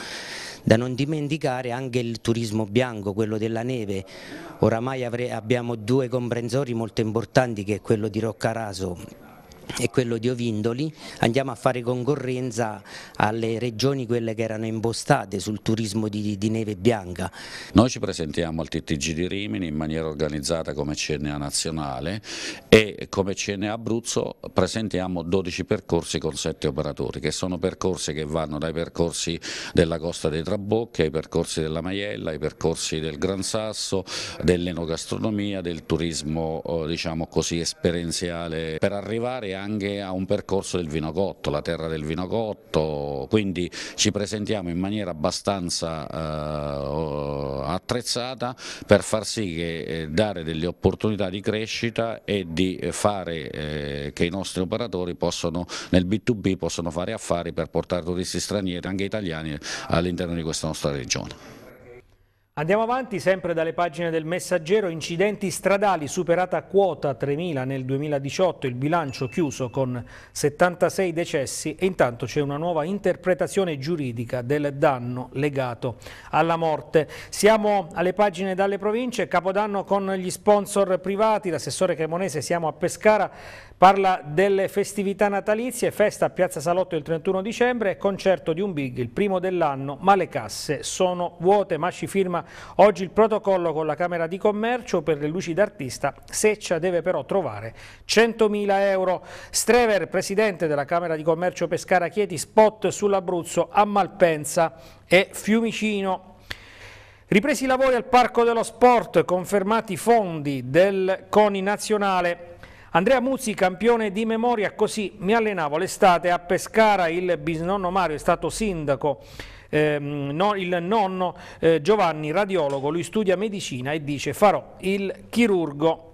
Da non dimenticare anche il turismo bianco, quello della neve. Oramai avrei, abbiamo due comprensori molto importanti che è quello di Roccaraso e quello di Ovindoli, andiamo a fare concorrenza alle regioni quelle che erano impostate sul turismo di, di neve bianca. Noi ci presentiamo al TTG di Rimini in maniera organizzata come CNA nazionale e come CNA Abruzzo presentiamo 12 percorsi con 7 operatori, che sono percorsi che vanno dai percorsi della Costa dei Trabocchi ai percorsi della Maiella, ai percorsi del Gran Sasso, dell'enogastronomia, del turismo eh, diciamo così esperienziale per arrivare a anche a un percorso del Vinogotto, la terra del Vinogotto, quindi ci presentiamo in maniera abbastanza eh, attrezzata per far sì che eh, dare delle opportunità di crescita e di fare eh, che i nostri operatori possono, nel B2B possano fare affari per portare turisti stranieri, anche italiani, all'interno di questa nostra regione. Andiamo avanti sempre dalle pagine del Messaggero, incidenti stradali superata quota 3.000 nel 2018, il bilancio chiuso con 76 decessi e intanto c'è una nuova interpretazione giuridica del danno legato alla morte. Siamo alle pagine dalle province, Capodanno con gli sponsor privati, l'assessore cremonese siamo a Pescara, parla delle festività natalizie, festa a Piazza Salotto il 31 dicembre concerto di un big, il primo dell'anno, ma le casse sono vuote, ma ci firma Oggi il protocollo con la Camera di Commercio per le luci d'artista, Seccia deve però trovare 100.000 euro. Strever, presidente della Camera di Commercio Pescara Chieti, spot sull'Abruzzo a Malpensa e Fiumicino. Ripresi i lavori al Parco dello Sport, confermati i fondi del CONI nazionale. Andrea Muzzi, campione di memoria, così mi allenavo l'estate a Pescara, il bisnonno Mario è stato sindaco ehm, no, il nonno eh, Giovanni radiologo, lui studia medicina e dice farò il chirurgo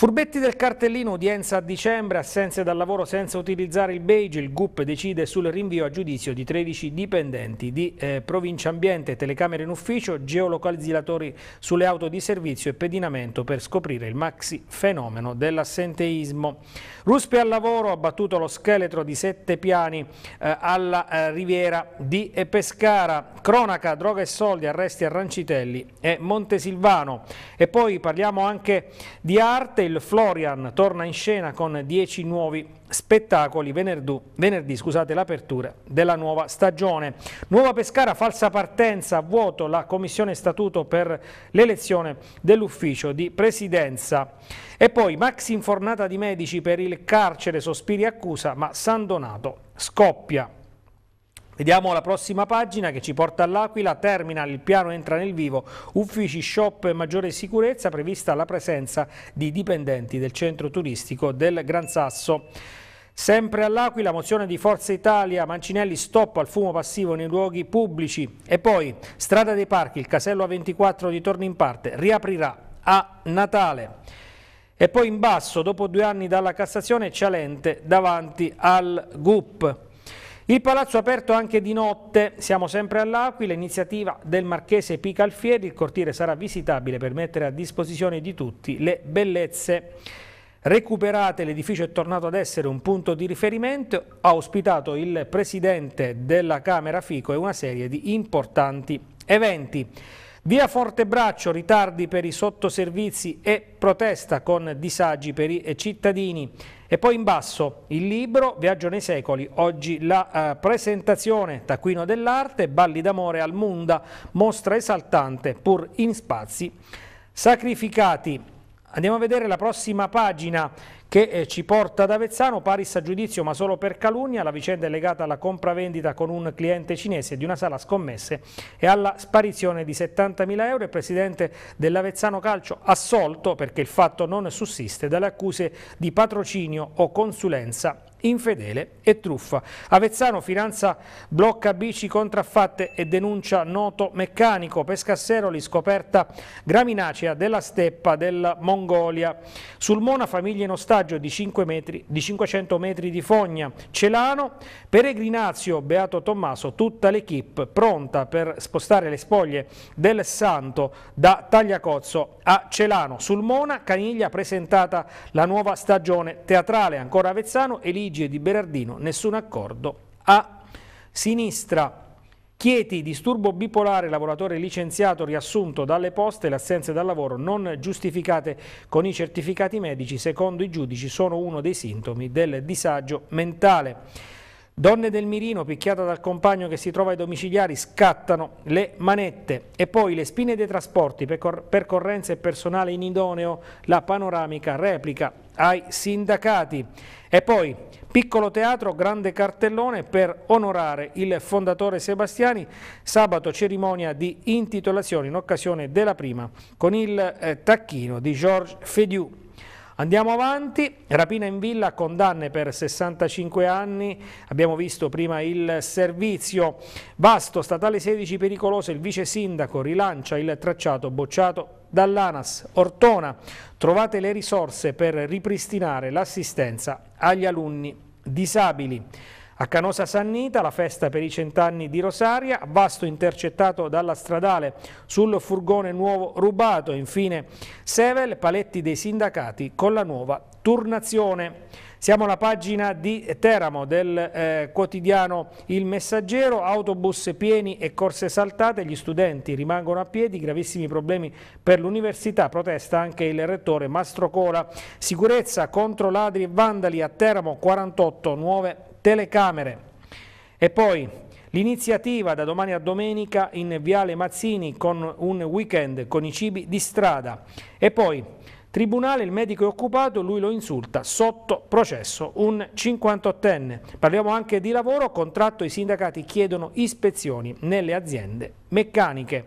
Furbetti del cartellino, udienza a dicembre, assenze dal lavoro senza utilizzare il beige, il GUP decide sul rinvio a giudizio di 13 dipendenti di eh, provincia ambiente, telecamere in ufficio, geolocalizzatori sulle auto di servizio e pedinamento per scoprire il maxi fenomeno dell'assenteismo. Ruspe al lavoro, ha battuto lo scheletro di sette piani eh, alla eh, riviera di Pescara, cronaca, droga e soldi, arresti a Rancitelli e Montesilvano. E poi parliamo anche di arte, il Florian torna in scena con 10 nuovi spettacoli venerdù, venerdì scusate, l'apertura della nuova stagione. Nuova Pescara, falsa partenza, a vuoto la commissione statuto per l'elezione dell'ufficio di presidenza. E poi Max infornata di medici per il carcere, sospiri accusa, ma San Donato scoppia. Vediamo la prossima pagina che ci porta all'Aquila, terminal, il piano entra nel vivo, uffici, shop e maggiore sicurezza, prevista la presenza di dipendenti del centro turistico del Gran Sasso. Sempre all'Aquila, mozione di Forza Italia, Mancinelli stop al fumo passivo nei luoghi pubblici. E poi, strada dei parchi, il casello A24 di Torni in parte, riaprirà a Natale. E poi in basso, dopo due anni dalla Cassazione, Cialente davanti al GUP. Il palazzo aperto anche di notte, siamo sempre all'Aquila, iniziativa del marchese Picalfieri, il cortile sarà visitabile per mettere a disposizione di tutti le bellezze recuperate, l'edificio è tornato ad essere un punto di riferimento, ha ospitato il presidente della Camera Fico e una serie di importanti eventi. Via Fortebraccio, ritardi per i sottoservizi e protesta con disagi per i eh, cittadini. E poi in basso il libro Viaggio nei secoli, oggi la eh, presentazione Taccuino dell'arte, Balli d'amore al Munda, mostra esaltante pur in spazi sacrificati. Andiamo a vedere la prossima pagina che eh, ci porta ad Avezzano, Paris a giudizio ma solo per calunnia, la vicenda è legata alla compravendita con un cliente cinese di una sala scommesse e alla sparizione di 70.000 euro. Il presidente dell'Avezzano Calcio assolto perché il fatto non sussiste dalle accuse di patrocinio o consulenza infedele e truffa. Avezzano finanza blocca bici contraffatte e denuncia noto meccanico. Pescasseroli scoperta graminacea della steppa della Mongolia. Sul Mona famiglia in ostaggio di, metri, di 500 metri di fogna. Celano, Peregrinazio, Beato Tommaso, tutta l'equipe pronta per spostare le spoglie del santo da Tagliacozzo a Celano. Sul Mona Caniglia presentata la nuova stagione teatrale. Ancora Avezzano, Elidio Parigi e di Berardino, nessun accordo a sinistra. Chieti, disturbo bipolare, lavoratore licenziato, riassunto dalle poste, le assenze dal lavoro non giustificate con i certificati medici, secondo i giudici, sono uno dei sintomi del disagio mentale. Donne del mirino, picchiata dal compagno che si trova ai domiciliari, scattano le manette. E poi le spine dei trasporti, percorrenze e personale inidoneo, la panoramica replica ai sindacati. E poi piccolo teatro, grande cartellone per onorare il fondatore Sebastiani, sabato cerimonia di intitolazione in occasione della prima con il eh, tacchino di Georges Fediu. Andiamo avanti, rapina in villa, condanne per 65 anni, abbiamo visto prima il servizio. Vasto, statale 16 pericoloso, il vice sindaco rilancia il tracciato bocciato dall'ANAS. Ortona, trovate le risorse per ripristinare l'assistenza agli alunni disabili. A Canosa Sannita, la festa per i cent'anni di Rosaria, Vasto intercettato dalla stradale sul furgone nuovo rubato, infine Sevel, paletti dei sindacati con la nuova turnazione. Siamo alla pagina di Teramo del eh, quotidiano Il Messaggero, autobus pieni e corse saltate, gli studenti rimangono a piedi, gravissimi problemi per l'università, protesta anche il rettore Mastrocola. Sicurezza contro ladri e vandali a Teramo, 48 nuove telecamere. E poi L'iniziativa da domani a domenica in Viale Mazzini con un weekend con i cibi di strada. E poi Tribunale, il medico è occupato, lui lo insulta, sotto processo, un 58enne. Parliamo anche di lavoro, contratto, i sindacati chiedono ispezioni nelle aziende meccaniche.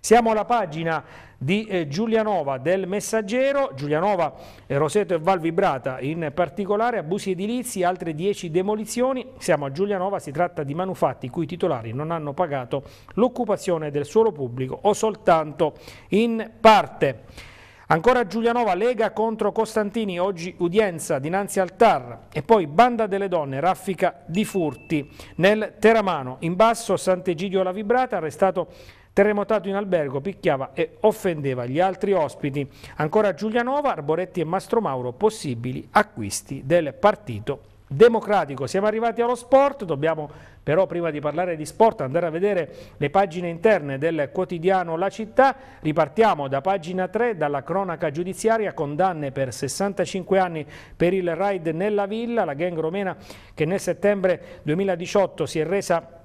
Siamo alla pagina di eh, Giulianova del Messaggero, Giulianova, eh, Roseto e Val Vibrata in particolare, abusi edilizi, altre 10 demolizioni, siamo a Giulianova, si tratta di manufatti i cui titolari non hanno pagato l'occupazione del suolo pubblico o soltanto in parte. Ancora Giulianova Lega contro Costantini, oggi udienza dinanzi al TAR e poi Banda delle Donne, raffica di furti nel Teramano. In basso Sant'Egidio La Vibrata, arrestato terremotato in albergo, picchiava e offendeva gli altri ospiti. Ancora Giulianova, Arboretti e Mastro Mauro, possibili acquisti del partito democratico. Siamo arrivati allo sport, dobbiamo però prima di parlare di sport andare a vedere le pagine interne del quotidiano La Città. Ripartiamo da pagina 3, dalla cronaca giudiziaria, condanne per 65 anni per il raid nella villa, la gang romena che nel settembre 2018 si è resa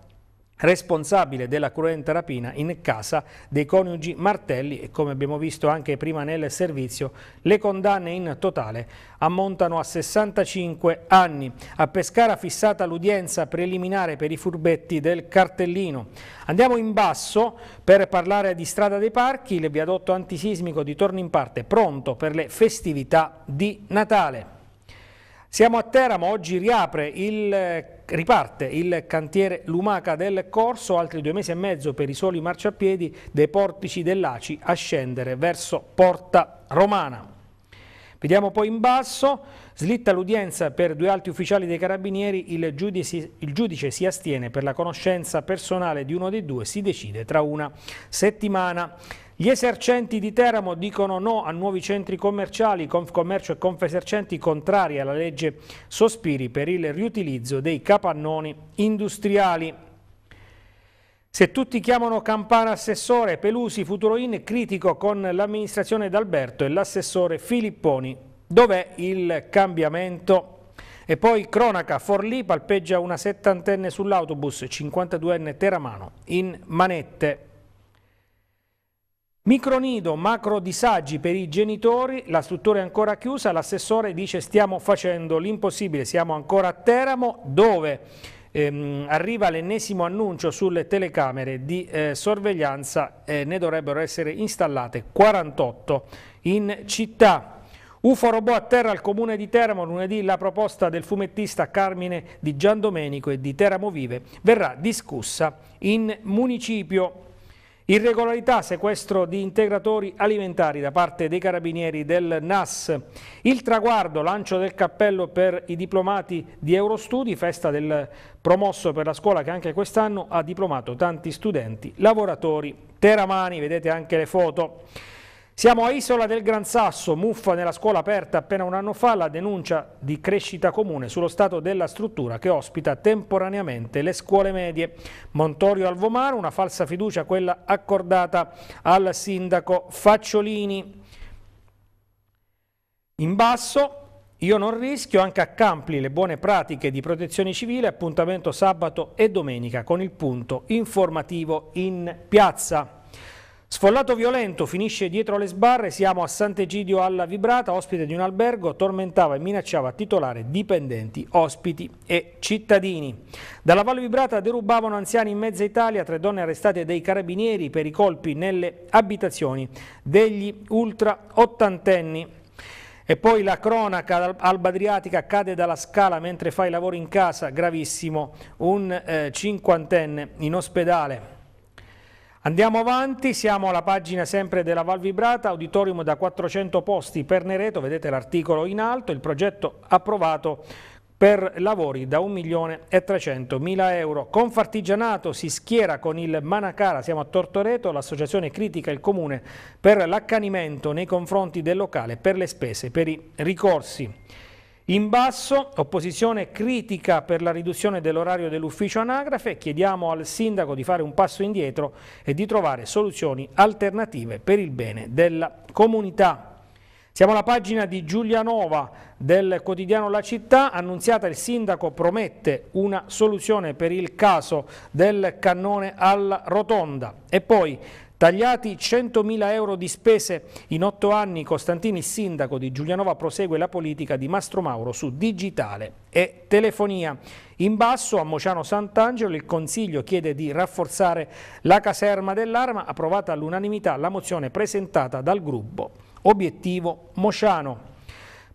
responsabile della cruenta rapina in casa dei coniugi Martelli e come abbiamo visto anche prima nel servizio le condanne in totale ammontano a 65 anni. A Pescara fissata l'udienza preliminare per i furbetti del cartellino. Andiamo in basso per parlare di Strada dei Parchi, il viadotto antisismico di in parte pronto per le festività di Natale. Siamo a Teramo, oggi riapre il, riparte il cantiere Lumaca del Corso, altri due mesi e mezzo per i soli marciapiedi dei portici dell'Aci a scendere verso Porta Romana. Vediamo poi in basso, slitta l'udienza per due alti ufficiali dei carabinieri, il giudice, il giudice, si astiene per la conoscenza personale di uno dei due, si decide tra una settimana. Gli esercenti di Teramo dicono no a nuovi centri commerciali, Confcommercio e Confesercenti contrari alla legge Sospiri per il riutilizzo dei capannoni industriali. Se tutti chiamano Campana assessore, Pelusi Futuro In, critico con l'amministrazione d'Alberto e l'assessore Filipponi. Dov'è il cambiamento? E poi cronaca, Forlì palpeggia una settantenne sull'autobus, 52enne Teramano, in manette. Micronido, macro disagi per i genitori, la struttura è ancora chiusa, l'assessore dice stiamo facendo l'impossibile, siamo ancora a Teramo dove ehm, arriva l'ennesimo annuncio sulle telecamere di eh, sorveglianza, eh, ne dovrebbero essere installate 48 in città. UFO robot a terra al comune di Teramo, lunedì la proposta del fumettista Carmine di Giandomenico e di Teramo Vive verrà discussa in municipio. Irregolarità, sequestro di integratori alimentari da parte dei carabinieri del NAS. Il traguardo, lancio del cappello per i diplomati di Eurostudi, festa del promosso per la scuola che anche quest'anno ha diplomato tanti studenti, lavoratori, teramani, vedete anche le foto. Siamo a Isola del Gran Sasso, muffa nella scuola aperta appena un anno fa, la denuncia di crescita comune sullo stato della struttura che ospita temporaneamente le scuole medie. Montorio Alvomaro, una falsa fiducia quella accordata al sindaco Facciolini. In basso io non rischio, anche a Campli le buone pratiche di protezione civile, appuntamento sabato e domenica con il punto informativo in piazza. Sfollato violento, finisce dietro le sbarre, siamo a Sant'Egidio alla Vibrata, ospite di un albergo, tormentava e minacciava titolare, dipendenti, ospiti e cittadini. Dalla Valle Vibrata derubavano anziani in mezza Italia, tre donne arrestate dai carabinieri per i colpi nelle abitazioni degli ultra ottantenni. E poi la cronaca alba adriatica cade dalla scala mentre fai lavoro in casa, gravissimo, un eh, cinquantenne in ospedale. Andiamo avanti, siamo alla pagina sempre della Val Vibrata, auditorium da 400 posti per Nereto, vedete l'articolo in alto, il progetto approvato per lavori da 1.300.000 euro. Confartigianato si schiera con il Manacara, siamo a Tortoreto, l'associazione critica il comune per l'accanimento nei confronti del locale per le spese, per i ricorsi. In basso, opposizione critica per la riduzione dell'orario dell'ufficio anagrafe, chiediamo al sindaco di fare un passo indietro e di trovare soluzioni alternative per il bene della comunità. Siamo alla pagina di Giulianova del quotidiano La Città, annunziata il sindaco promette una soluzione per il caso del cannone alla rotonda e poi Tagliati 100.000 euro di spese in otto anni, Costantini, sindaco di Giulianova, prosegue la politica di Mastro Mauro su digitale e telefonia. In basso a Mociano Sant'Angelo il Consiglio chiede di rafforzare la caserma dell'Arma, approvata all'unanimità la mozione presentata dal gruppo. Obiettivo Mociano.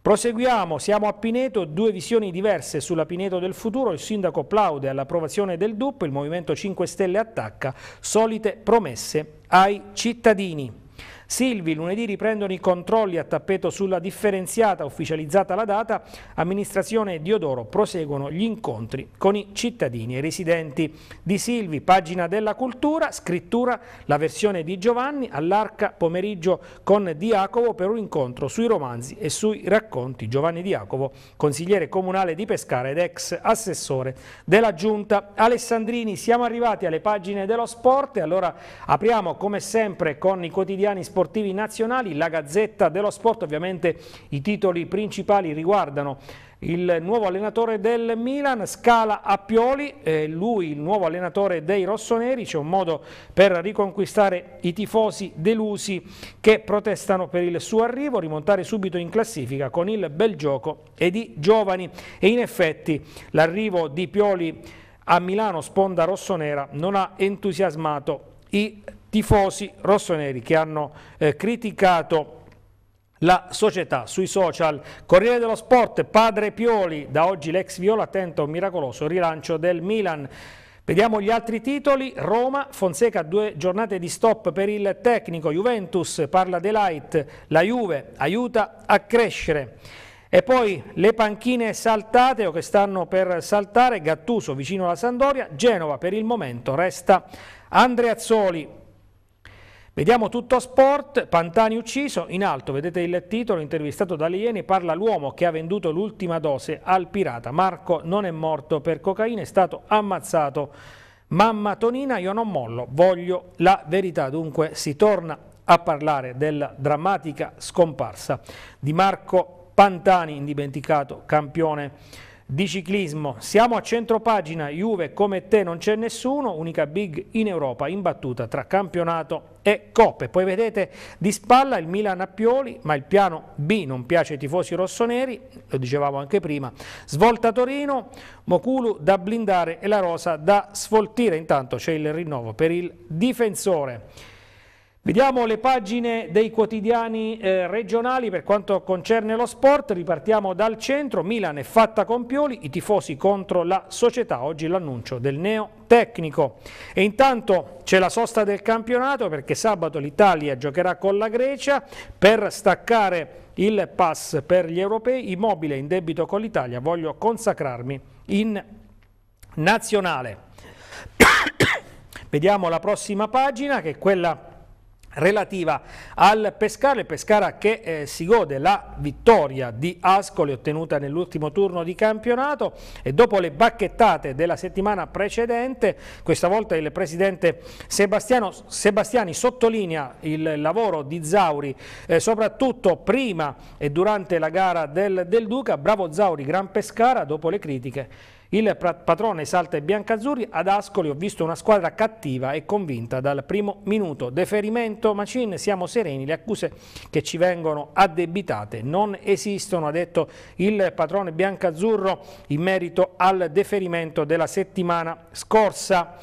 Proseguiamo, siamo a Pineto, due visioni diverse sulla Pineto del futuro, il sindaco applaude all'approvazione del DUP, il Movimento 5 Stelle attacca, solite promesse ai cittadini. Silvi, lunedì riprendono i controlli a tappeto sulla differenziata, ufficializzata la data, amministrazione Diodoro proseguono gli incontri con i cittadini e i residenti. Di Silvi, pagina della cultura, scrittura, la versione di Giovanni, all'arca pomeriggio con Diacovo per un incontro sui romanzi e sui racconti. Giovanni Diacovo, consigliere comunale di Pescara ed ex assessore della Giunta. Alessandrini, siamo arrivati alle pagine dello sport e allora apriamo come sempre con i quotidiani sportivi sportivi nazionali, la Gazzetta dello Sport, ovviamente i titoli principali riguardano il nuovo allenatore del Milan, Scala Appioli, eh, lui il nuovo allenatore dei rossoneri, c'è un modo per riconquistare i tifosi delusi che protestano per il suo arrivo, rimontare subito in classifica con il bel gioco e i giovani e in effetti l'arrivo di Pioli a Milano sponda rossonera non ha entusiasmato i tifosi rossoneri che hanno eh, criticato la società sui social. Corriere dello Sport, Padre Pioli, da oggi l'ex Viola tenta un miracoloso rilancio del Milan. Vediamo gli altri titoli, Roma, Fonseca due giornate di stop per il tecnico, Juventus parla dell'Ait, la Juve aiuta a crescere. E poi le panchine saltate o che stanno per saltare, Gattuso vicino alla Sandoria, Genova per il momento resta Andrea Zoli Vediamo tutto sport, Pantani ucciso, in alto vedete il titolo, intervistato da Alieni, parla l'uomo che ha venduto l'ultima dose al pirata. Marco non è morto per cocaina, è stato ammazzato. Mamma Tonina, io non mollo, voglio la verità. Dunque si torna a parlare della drammatica scomparsa di Marco Pantani, indimenticato campione di ciclismo. Siamo a centropagina, Juve come te non c'è nessuno, unica big in Europa imbattuta tra campionato e coppe. Poi vedete di spalla il Milan a Pioli, ma il piano B non piace ai tifosi rossoneri, lo dicevamo anche prima. Svolta Torino, Mokulu da blindare e la rosa da sfoltire. Intanto c'è il rinnovo per il difensore. Vediamo le pagine dei quotidiani eh, regionali per quanto concerne lo sport, ripartiamo dal centro, Milan è fatta con Pioli, i tifosi contro la società, oggi l'annuncio del neo tecnico. E intanto c'è la sosta del campionato perché sabato l'Italia giocherà con la Grecia per staccare il pass per gli europei, immobile in debito con l'Italia, voglio consacrarmi in nazionale. Vediamo la prossima pagina che è quella relativa al Pescara, il Pescara che eh, si gode la vittoria di Ascoli ottenuta nell'ultimo turno di campionato e dopo le bacchettate della settimana precedente, questa volta il presidente Sebastiano, Sebastiani sottolinea il lavoro di Zauri eh, soprattutto prima e durante la gara del, del Duca, bravo Zauri, gran Pescara dopo le critiche il patrone salta i biancazzurri, ad Ascoli ho visto una squadra cattiva e convinta dal primo minuto. Deferimento Macin, siamo sereni, le accuse che ci vengono addebitate non esistono, ha detto il patrone biancazzurro in merito al deferimento della settimana scorsa.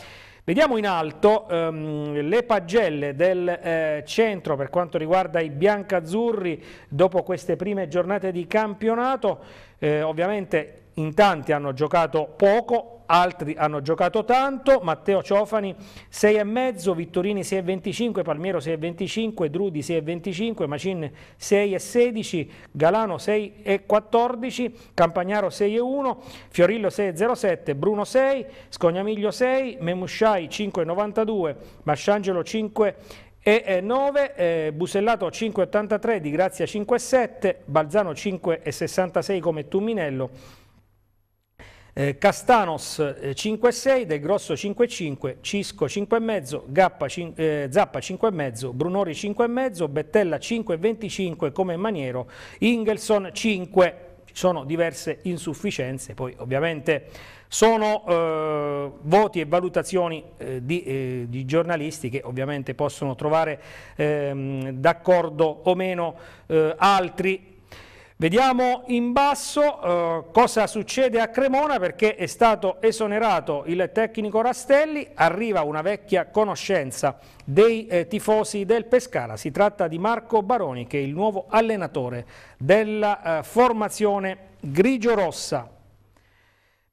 Vediamo in alto ehm, le pagelle del eh, centro per quanto riguarda i biancazzurri dopo queste prime giornate di campionato. Eh, ovviamente in tanti hanno giocato poco, altri hanno giocato tanto, Matteo Ciofani 6,5, Vittorini 6,25, Palmiero 6,25, Drudi 6,25, Macin 6,16, Galano 6,14, Campagnaro 6,1, Fiorillo 6,07, Bruno 6, Scognamiglio 6, Memusciai 5,92, Masciangelo 5 e 9, eh, Busellato 5,83, Di Grazia 5,7, Balzano 5,66 come Tumminello eh, Castanos 5,6, eh, Del Grosso 5,5, Cisco 5,5, Gappa, eh, Zappa 5,5, Brunori 5,5, Bettella 5,25 come Maniero, Ingelson 5 ci sono diverse insufficienze, poi ovviamente sono eh, voti e valutazioni eh, di, eh, di, giornalisti che ovviamente possono trovare ehm, d'accordo o meno eh, altri Vediamo in basso eh, cosa succede a Cremona perché è stato esonerato il tecnico Rastelli, arriva una vecchia conoscenza dei eh, tifosi del Pescara, si tratta di Marco Baroni che è il nuovo allenatore della eh, formazione grigio-rossa.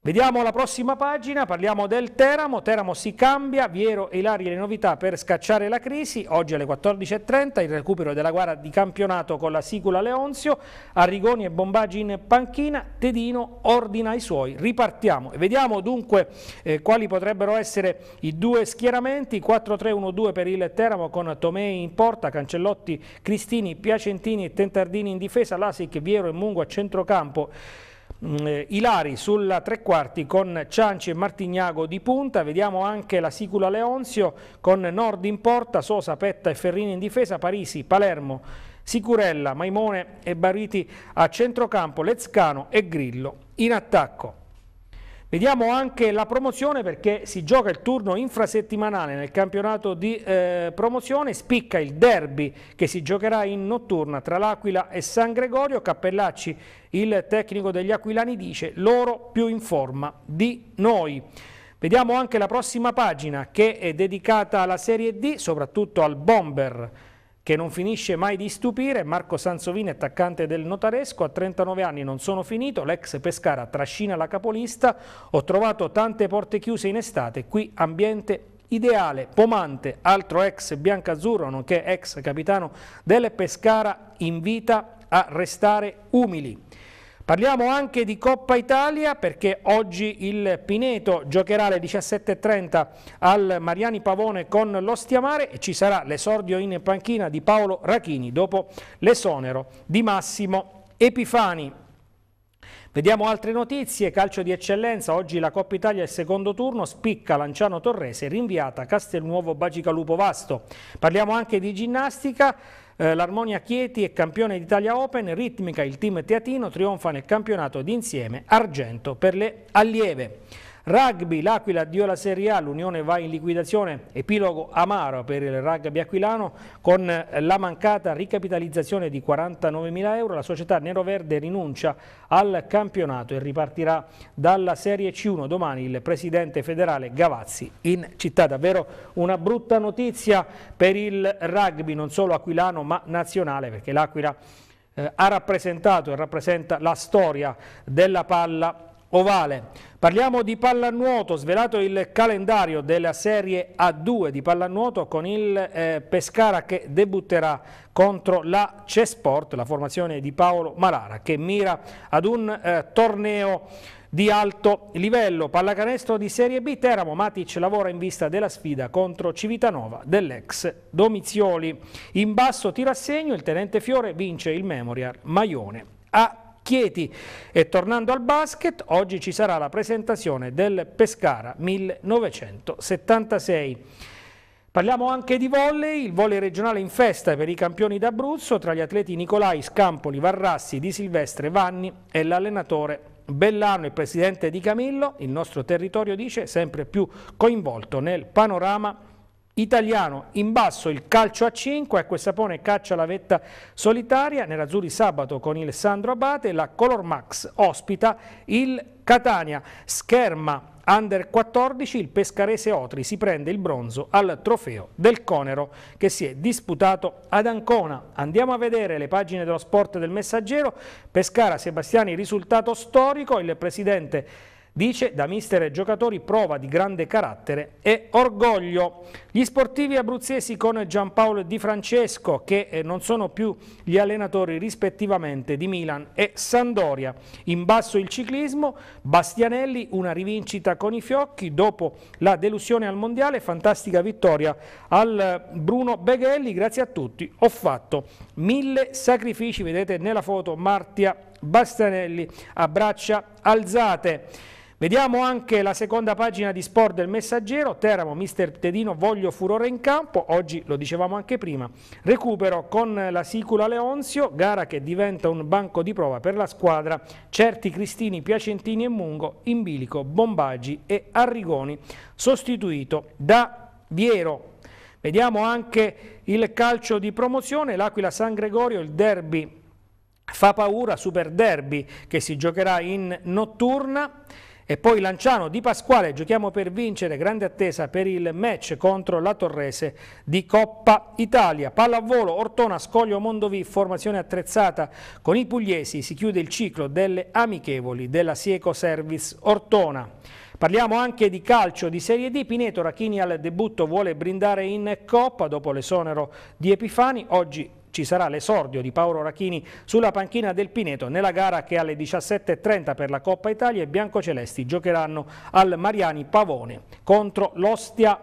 Vediamo la prossima pagina, parliamo del Teramo, Teramo si cambia, Viero e Ilari le novità per scacciare la crisi, oggi alle 14.30 il recupero della gara di campionato con la Sicula Leonzio, Arrigoni e Bombaggi in panchina, Tedino ordina i suoi, ripartiamo e vediamo dunque eh, quali potrebbero essere i due schieramenti, 4-3-1-2 per il Teramo con Tomei in porta, Cancellotti, Cristini, Piacentini e Tentardini in difesa, Lasic, Viero e Mungo a centrocampo, Mm, eh, Ilari sulla tre quarti con Cianci e Martignago di punta, vediamo anche la Sicula Leonzio con Nord in porta, Sosa, Petta e Ferrini in difesa, Parisi, Palermo, Sicurella, Maimone e Bariti a centrocampo, Lezcano e Grillo in attacco. Vediamo anche la promozione perché si gioca il turno infrasettimanale nel campionato di eh, promozione, spicca il derby che si giocherà in notturna tra l'Aquila e San Gregorio, Cappellacci il tecnico degli aquilani dice loro più in forma di noi. Vediamo anche la prossima pagina che è dedicata alla Serie D, soprattutto al Bomber che non finisce mai di stupire, Marco Sansovini attaccante del Notaresco, a 39 anni non sono finito, l'ex Pescara trascina la capolista, ho trovato tante porte chiuse in estate, qui ambiente ideale, Pomante, altro ex biancazzurro nonché ex capitano del Pescara, invita a restare umili. Parliamo anche di Coppa Italia perché oggi il Pineto giocherà alle 17.30 al Mariani Pavone con l'Ostiamare e ci sarà l'esordio in panchina di Paolo Rachini dopo l'esonero di Massimo Epifani. Vediamo altre notizie, calcio di eccellenza, oggi la Coppa Italia è il secondo turno, spicca Lanciano Torrese, rinviata Castelnuovo Bagicalupo Vasto. Parliamo anche di ginnastica, eh, L'Armonia Chieti è campione d'Italia Open, ritmica il team teatino, trionfa nel campionato d'insieme, argento per le allieve. Rugby, l'Aquila dio la Serie A, l'Unione va in liquidazione, epilogo amaro per il rugby aquilano con la mancata ricapitalizzazione di 49.000 euro, la società nero-verde rinuncia al campionato e ripartirà dalla Serie C1 domani il presidente federale Gavazzi in città. Davvero una brutta notizia per il rugby, non solo aquilano ma nazionale perché l'Aquila eh, ha rappresentato e rappresenta la storia della palla ovale. Parliamo di pallanuoto, svelato il calendario della Serie A2 di pallanuoto con il eh, Pescara che debutterà contro la Cesport, la formazione di Paolo Malara che mira ad un eh, torneo di alto livello. Pallacanestro di Serie B, Teramo, Matic lavora in vista della sfida contro Civitanova dell'ex Domizioli. In basso tira a segno, il tenente Fiore vince il Memorial Maione a Chieti. E tornando al basket, oggi ci sarà la presentazione del Pescara 1976. Parliamo anche di volley, il volley regionale in festa per i campioni d'Abruzzo tra gli atleti Nicolai, Scampoli, Varrassi, Di Silvestre, Vanni e l'allenatore Bellano, il presidente di Camillo, il nostro territorio dice sempre più coinvolto nel panorama italiano in basso il calcio a 5, Acque Sapone caccia la vetta solitaria, Nerazzurri sabato con il Sandro Abate, la Color Max ospita il Catania, scherma Under 14 il pescarese Otri si prende il bronzo al trofeo del Conero che si è disputato ad Ancona. Andiamo a vedere le pagine dello sport del messaggero. Pescara Sebastiani risultato storico, il presidente dice da mister giocatori prova di grande carattere e orgoglio. Gli sportivi abruzzesi con Giampaolo Di Francesco che eh, non sono più gli allenatori rispettivamente di Milan e Sandoria. In basso il ciclismo, Bastianelli una rivincita con i fiocchi dopo la delusione al mondiale, fantastica vittoria al eh, Bruno Beghelli, grazie a tutti ho fatto mille sacrifici, vedete nella foto Martia Bastianelli a braccia alzate. Vediamo anche la seconda pagina di sport del messaggero, Teramo, mister Tedino, voglio furore in campo, oggi lo dicevamo anche prima, recupero con la Sicula Leonzio, gara che diventa un banco di prova per la squadra, certi Cristini, Piacentini e Mungo, in bilico, Bombaggi e Arrigoni, sostituito da Viero. Vediamo anche il calcio di promozione, l'Aquila San Gregorio, il derby fa paura, super derby che si giocherà in notturna. E poi Lanciano di Pasquale, giochiamo per vincere, grande attesa per il match contro la Torrese di Coppa Italia. Pallavolo, Ortona, Scoglio, Mondovì, formazione attrezzata con i pugliesi, si chiude il ciclo delle amichevoli della Sieco Service Ortona. Parliamo anche di calcio di Serie D, Pineto Rachini al debutto vuole brindare in Coppa dopo l'esonero di Epifani, oggi ci sarà l'esordio di Paolo Rachini sulla panchina del Pineto nella gara che alle 17.30 per la Coppa Italia i biancocelesti giocheranno al Mariani Pavone contro l'Ostia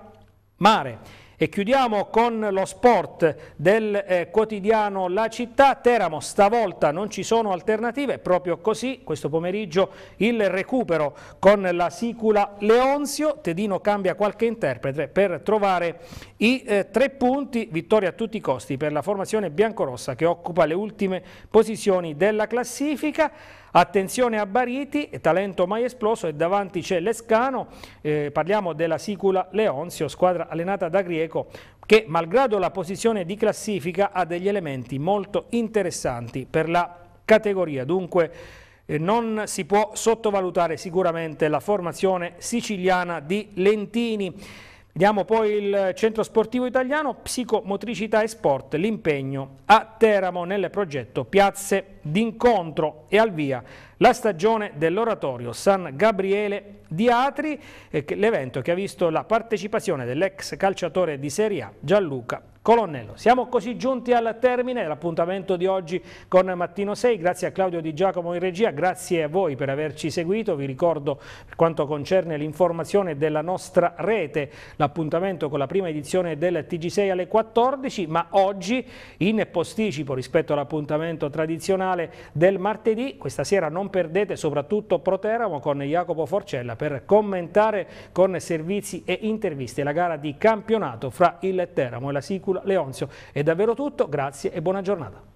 Mare. E chiudiamo con lo sport del eh, quotidiano La Città, Teramo, stavolta non ci sono alternative, proprio così, questo pomeriggio il recupero con la sicula Leonzio, Tedino cambia qualche interprete per trovare i eh, tre punti, vittoria a tutti i costi per la formazione biancorossa che occupa le ultime posizioni della classifica, Attenzione a Bariti, talento mai esploso e davanti c'è Lescano, eh, parliamo della sicula Leonzio, squadra allenata da Griego greco che malgrado la posizione di classifica ha degli elementi molto interessanti per la categoria, dunque eh, non si può sottovalutare sicuramente la formazione siciliana di Lentini. Vediamo poi il centro sportivo italiano, psicomotricità e sport, l'impegno a Teramo nel progetto Piazze d'incontro e al via la stagione dell'oratorio San Gabriele di Atri, l'evento che ha visto la partecipazione dell'ex calciatore di Serie A Gianluca Colonnello. Siamo così giunti al termine, l'appuntamento di oggi con Mattino 6, grazie a Claudio Di Giacomo in regia, grazie a voi per averci seguito, vi ricordo per quanto concerne l'informazione della nostra rete, l'appuntamento con la prima edizione del TG6 alle 14, ma oggi in posticipo rispetto all'appuntamento tradizionale del martedì, questa sera non perdete soprattutto Proteramo con Jacopo Forcella per commentare con servizi e interviste la gara di campionato fra il Teramo e la Sicura Leonzio. È davvero tutto, grazie e buona giornata.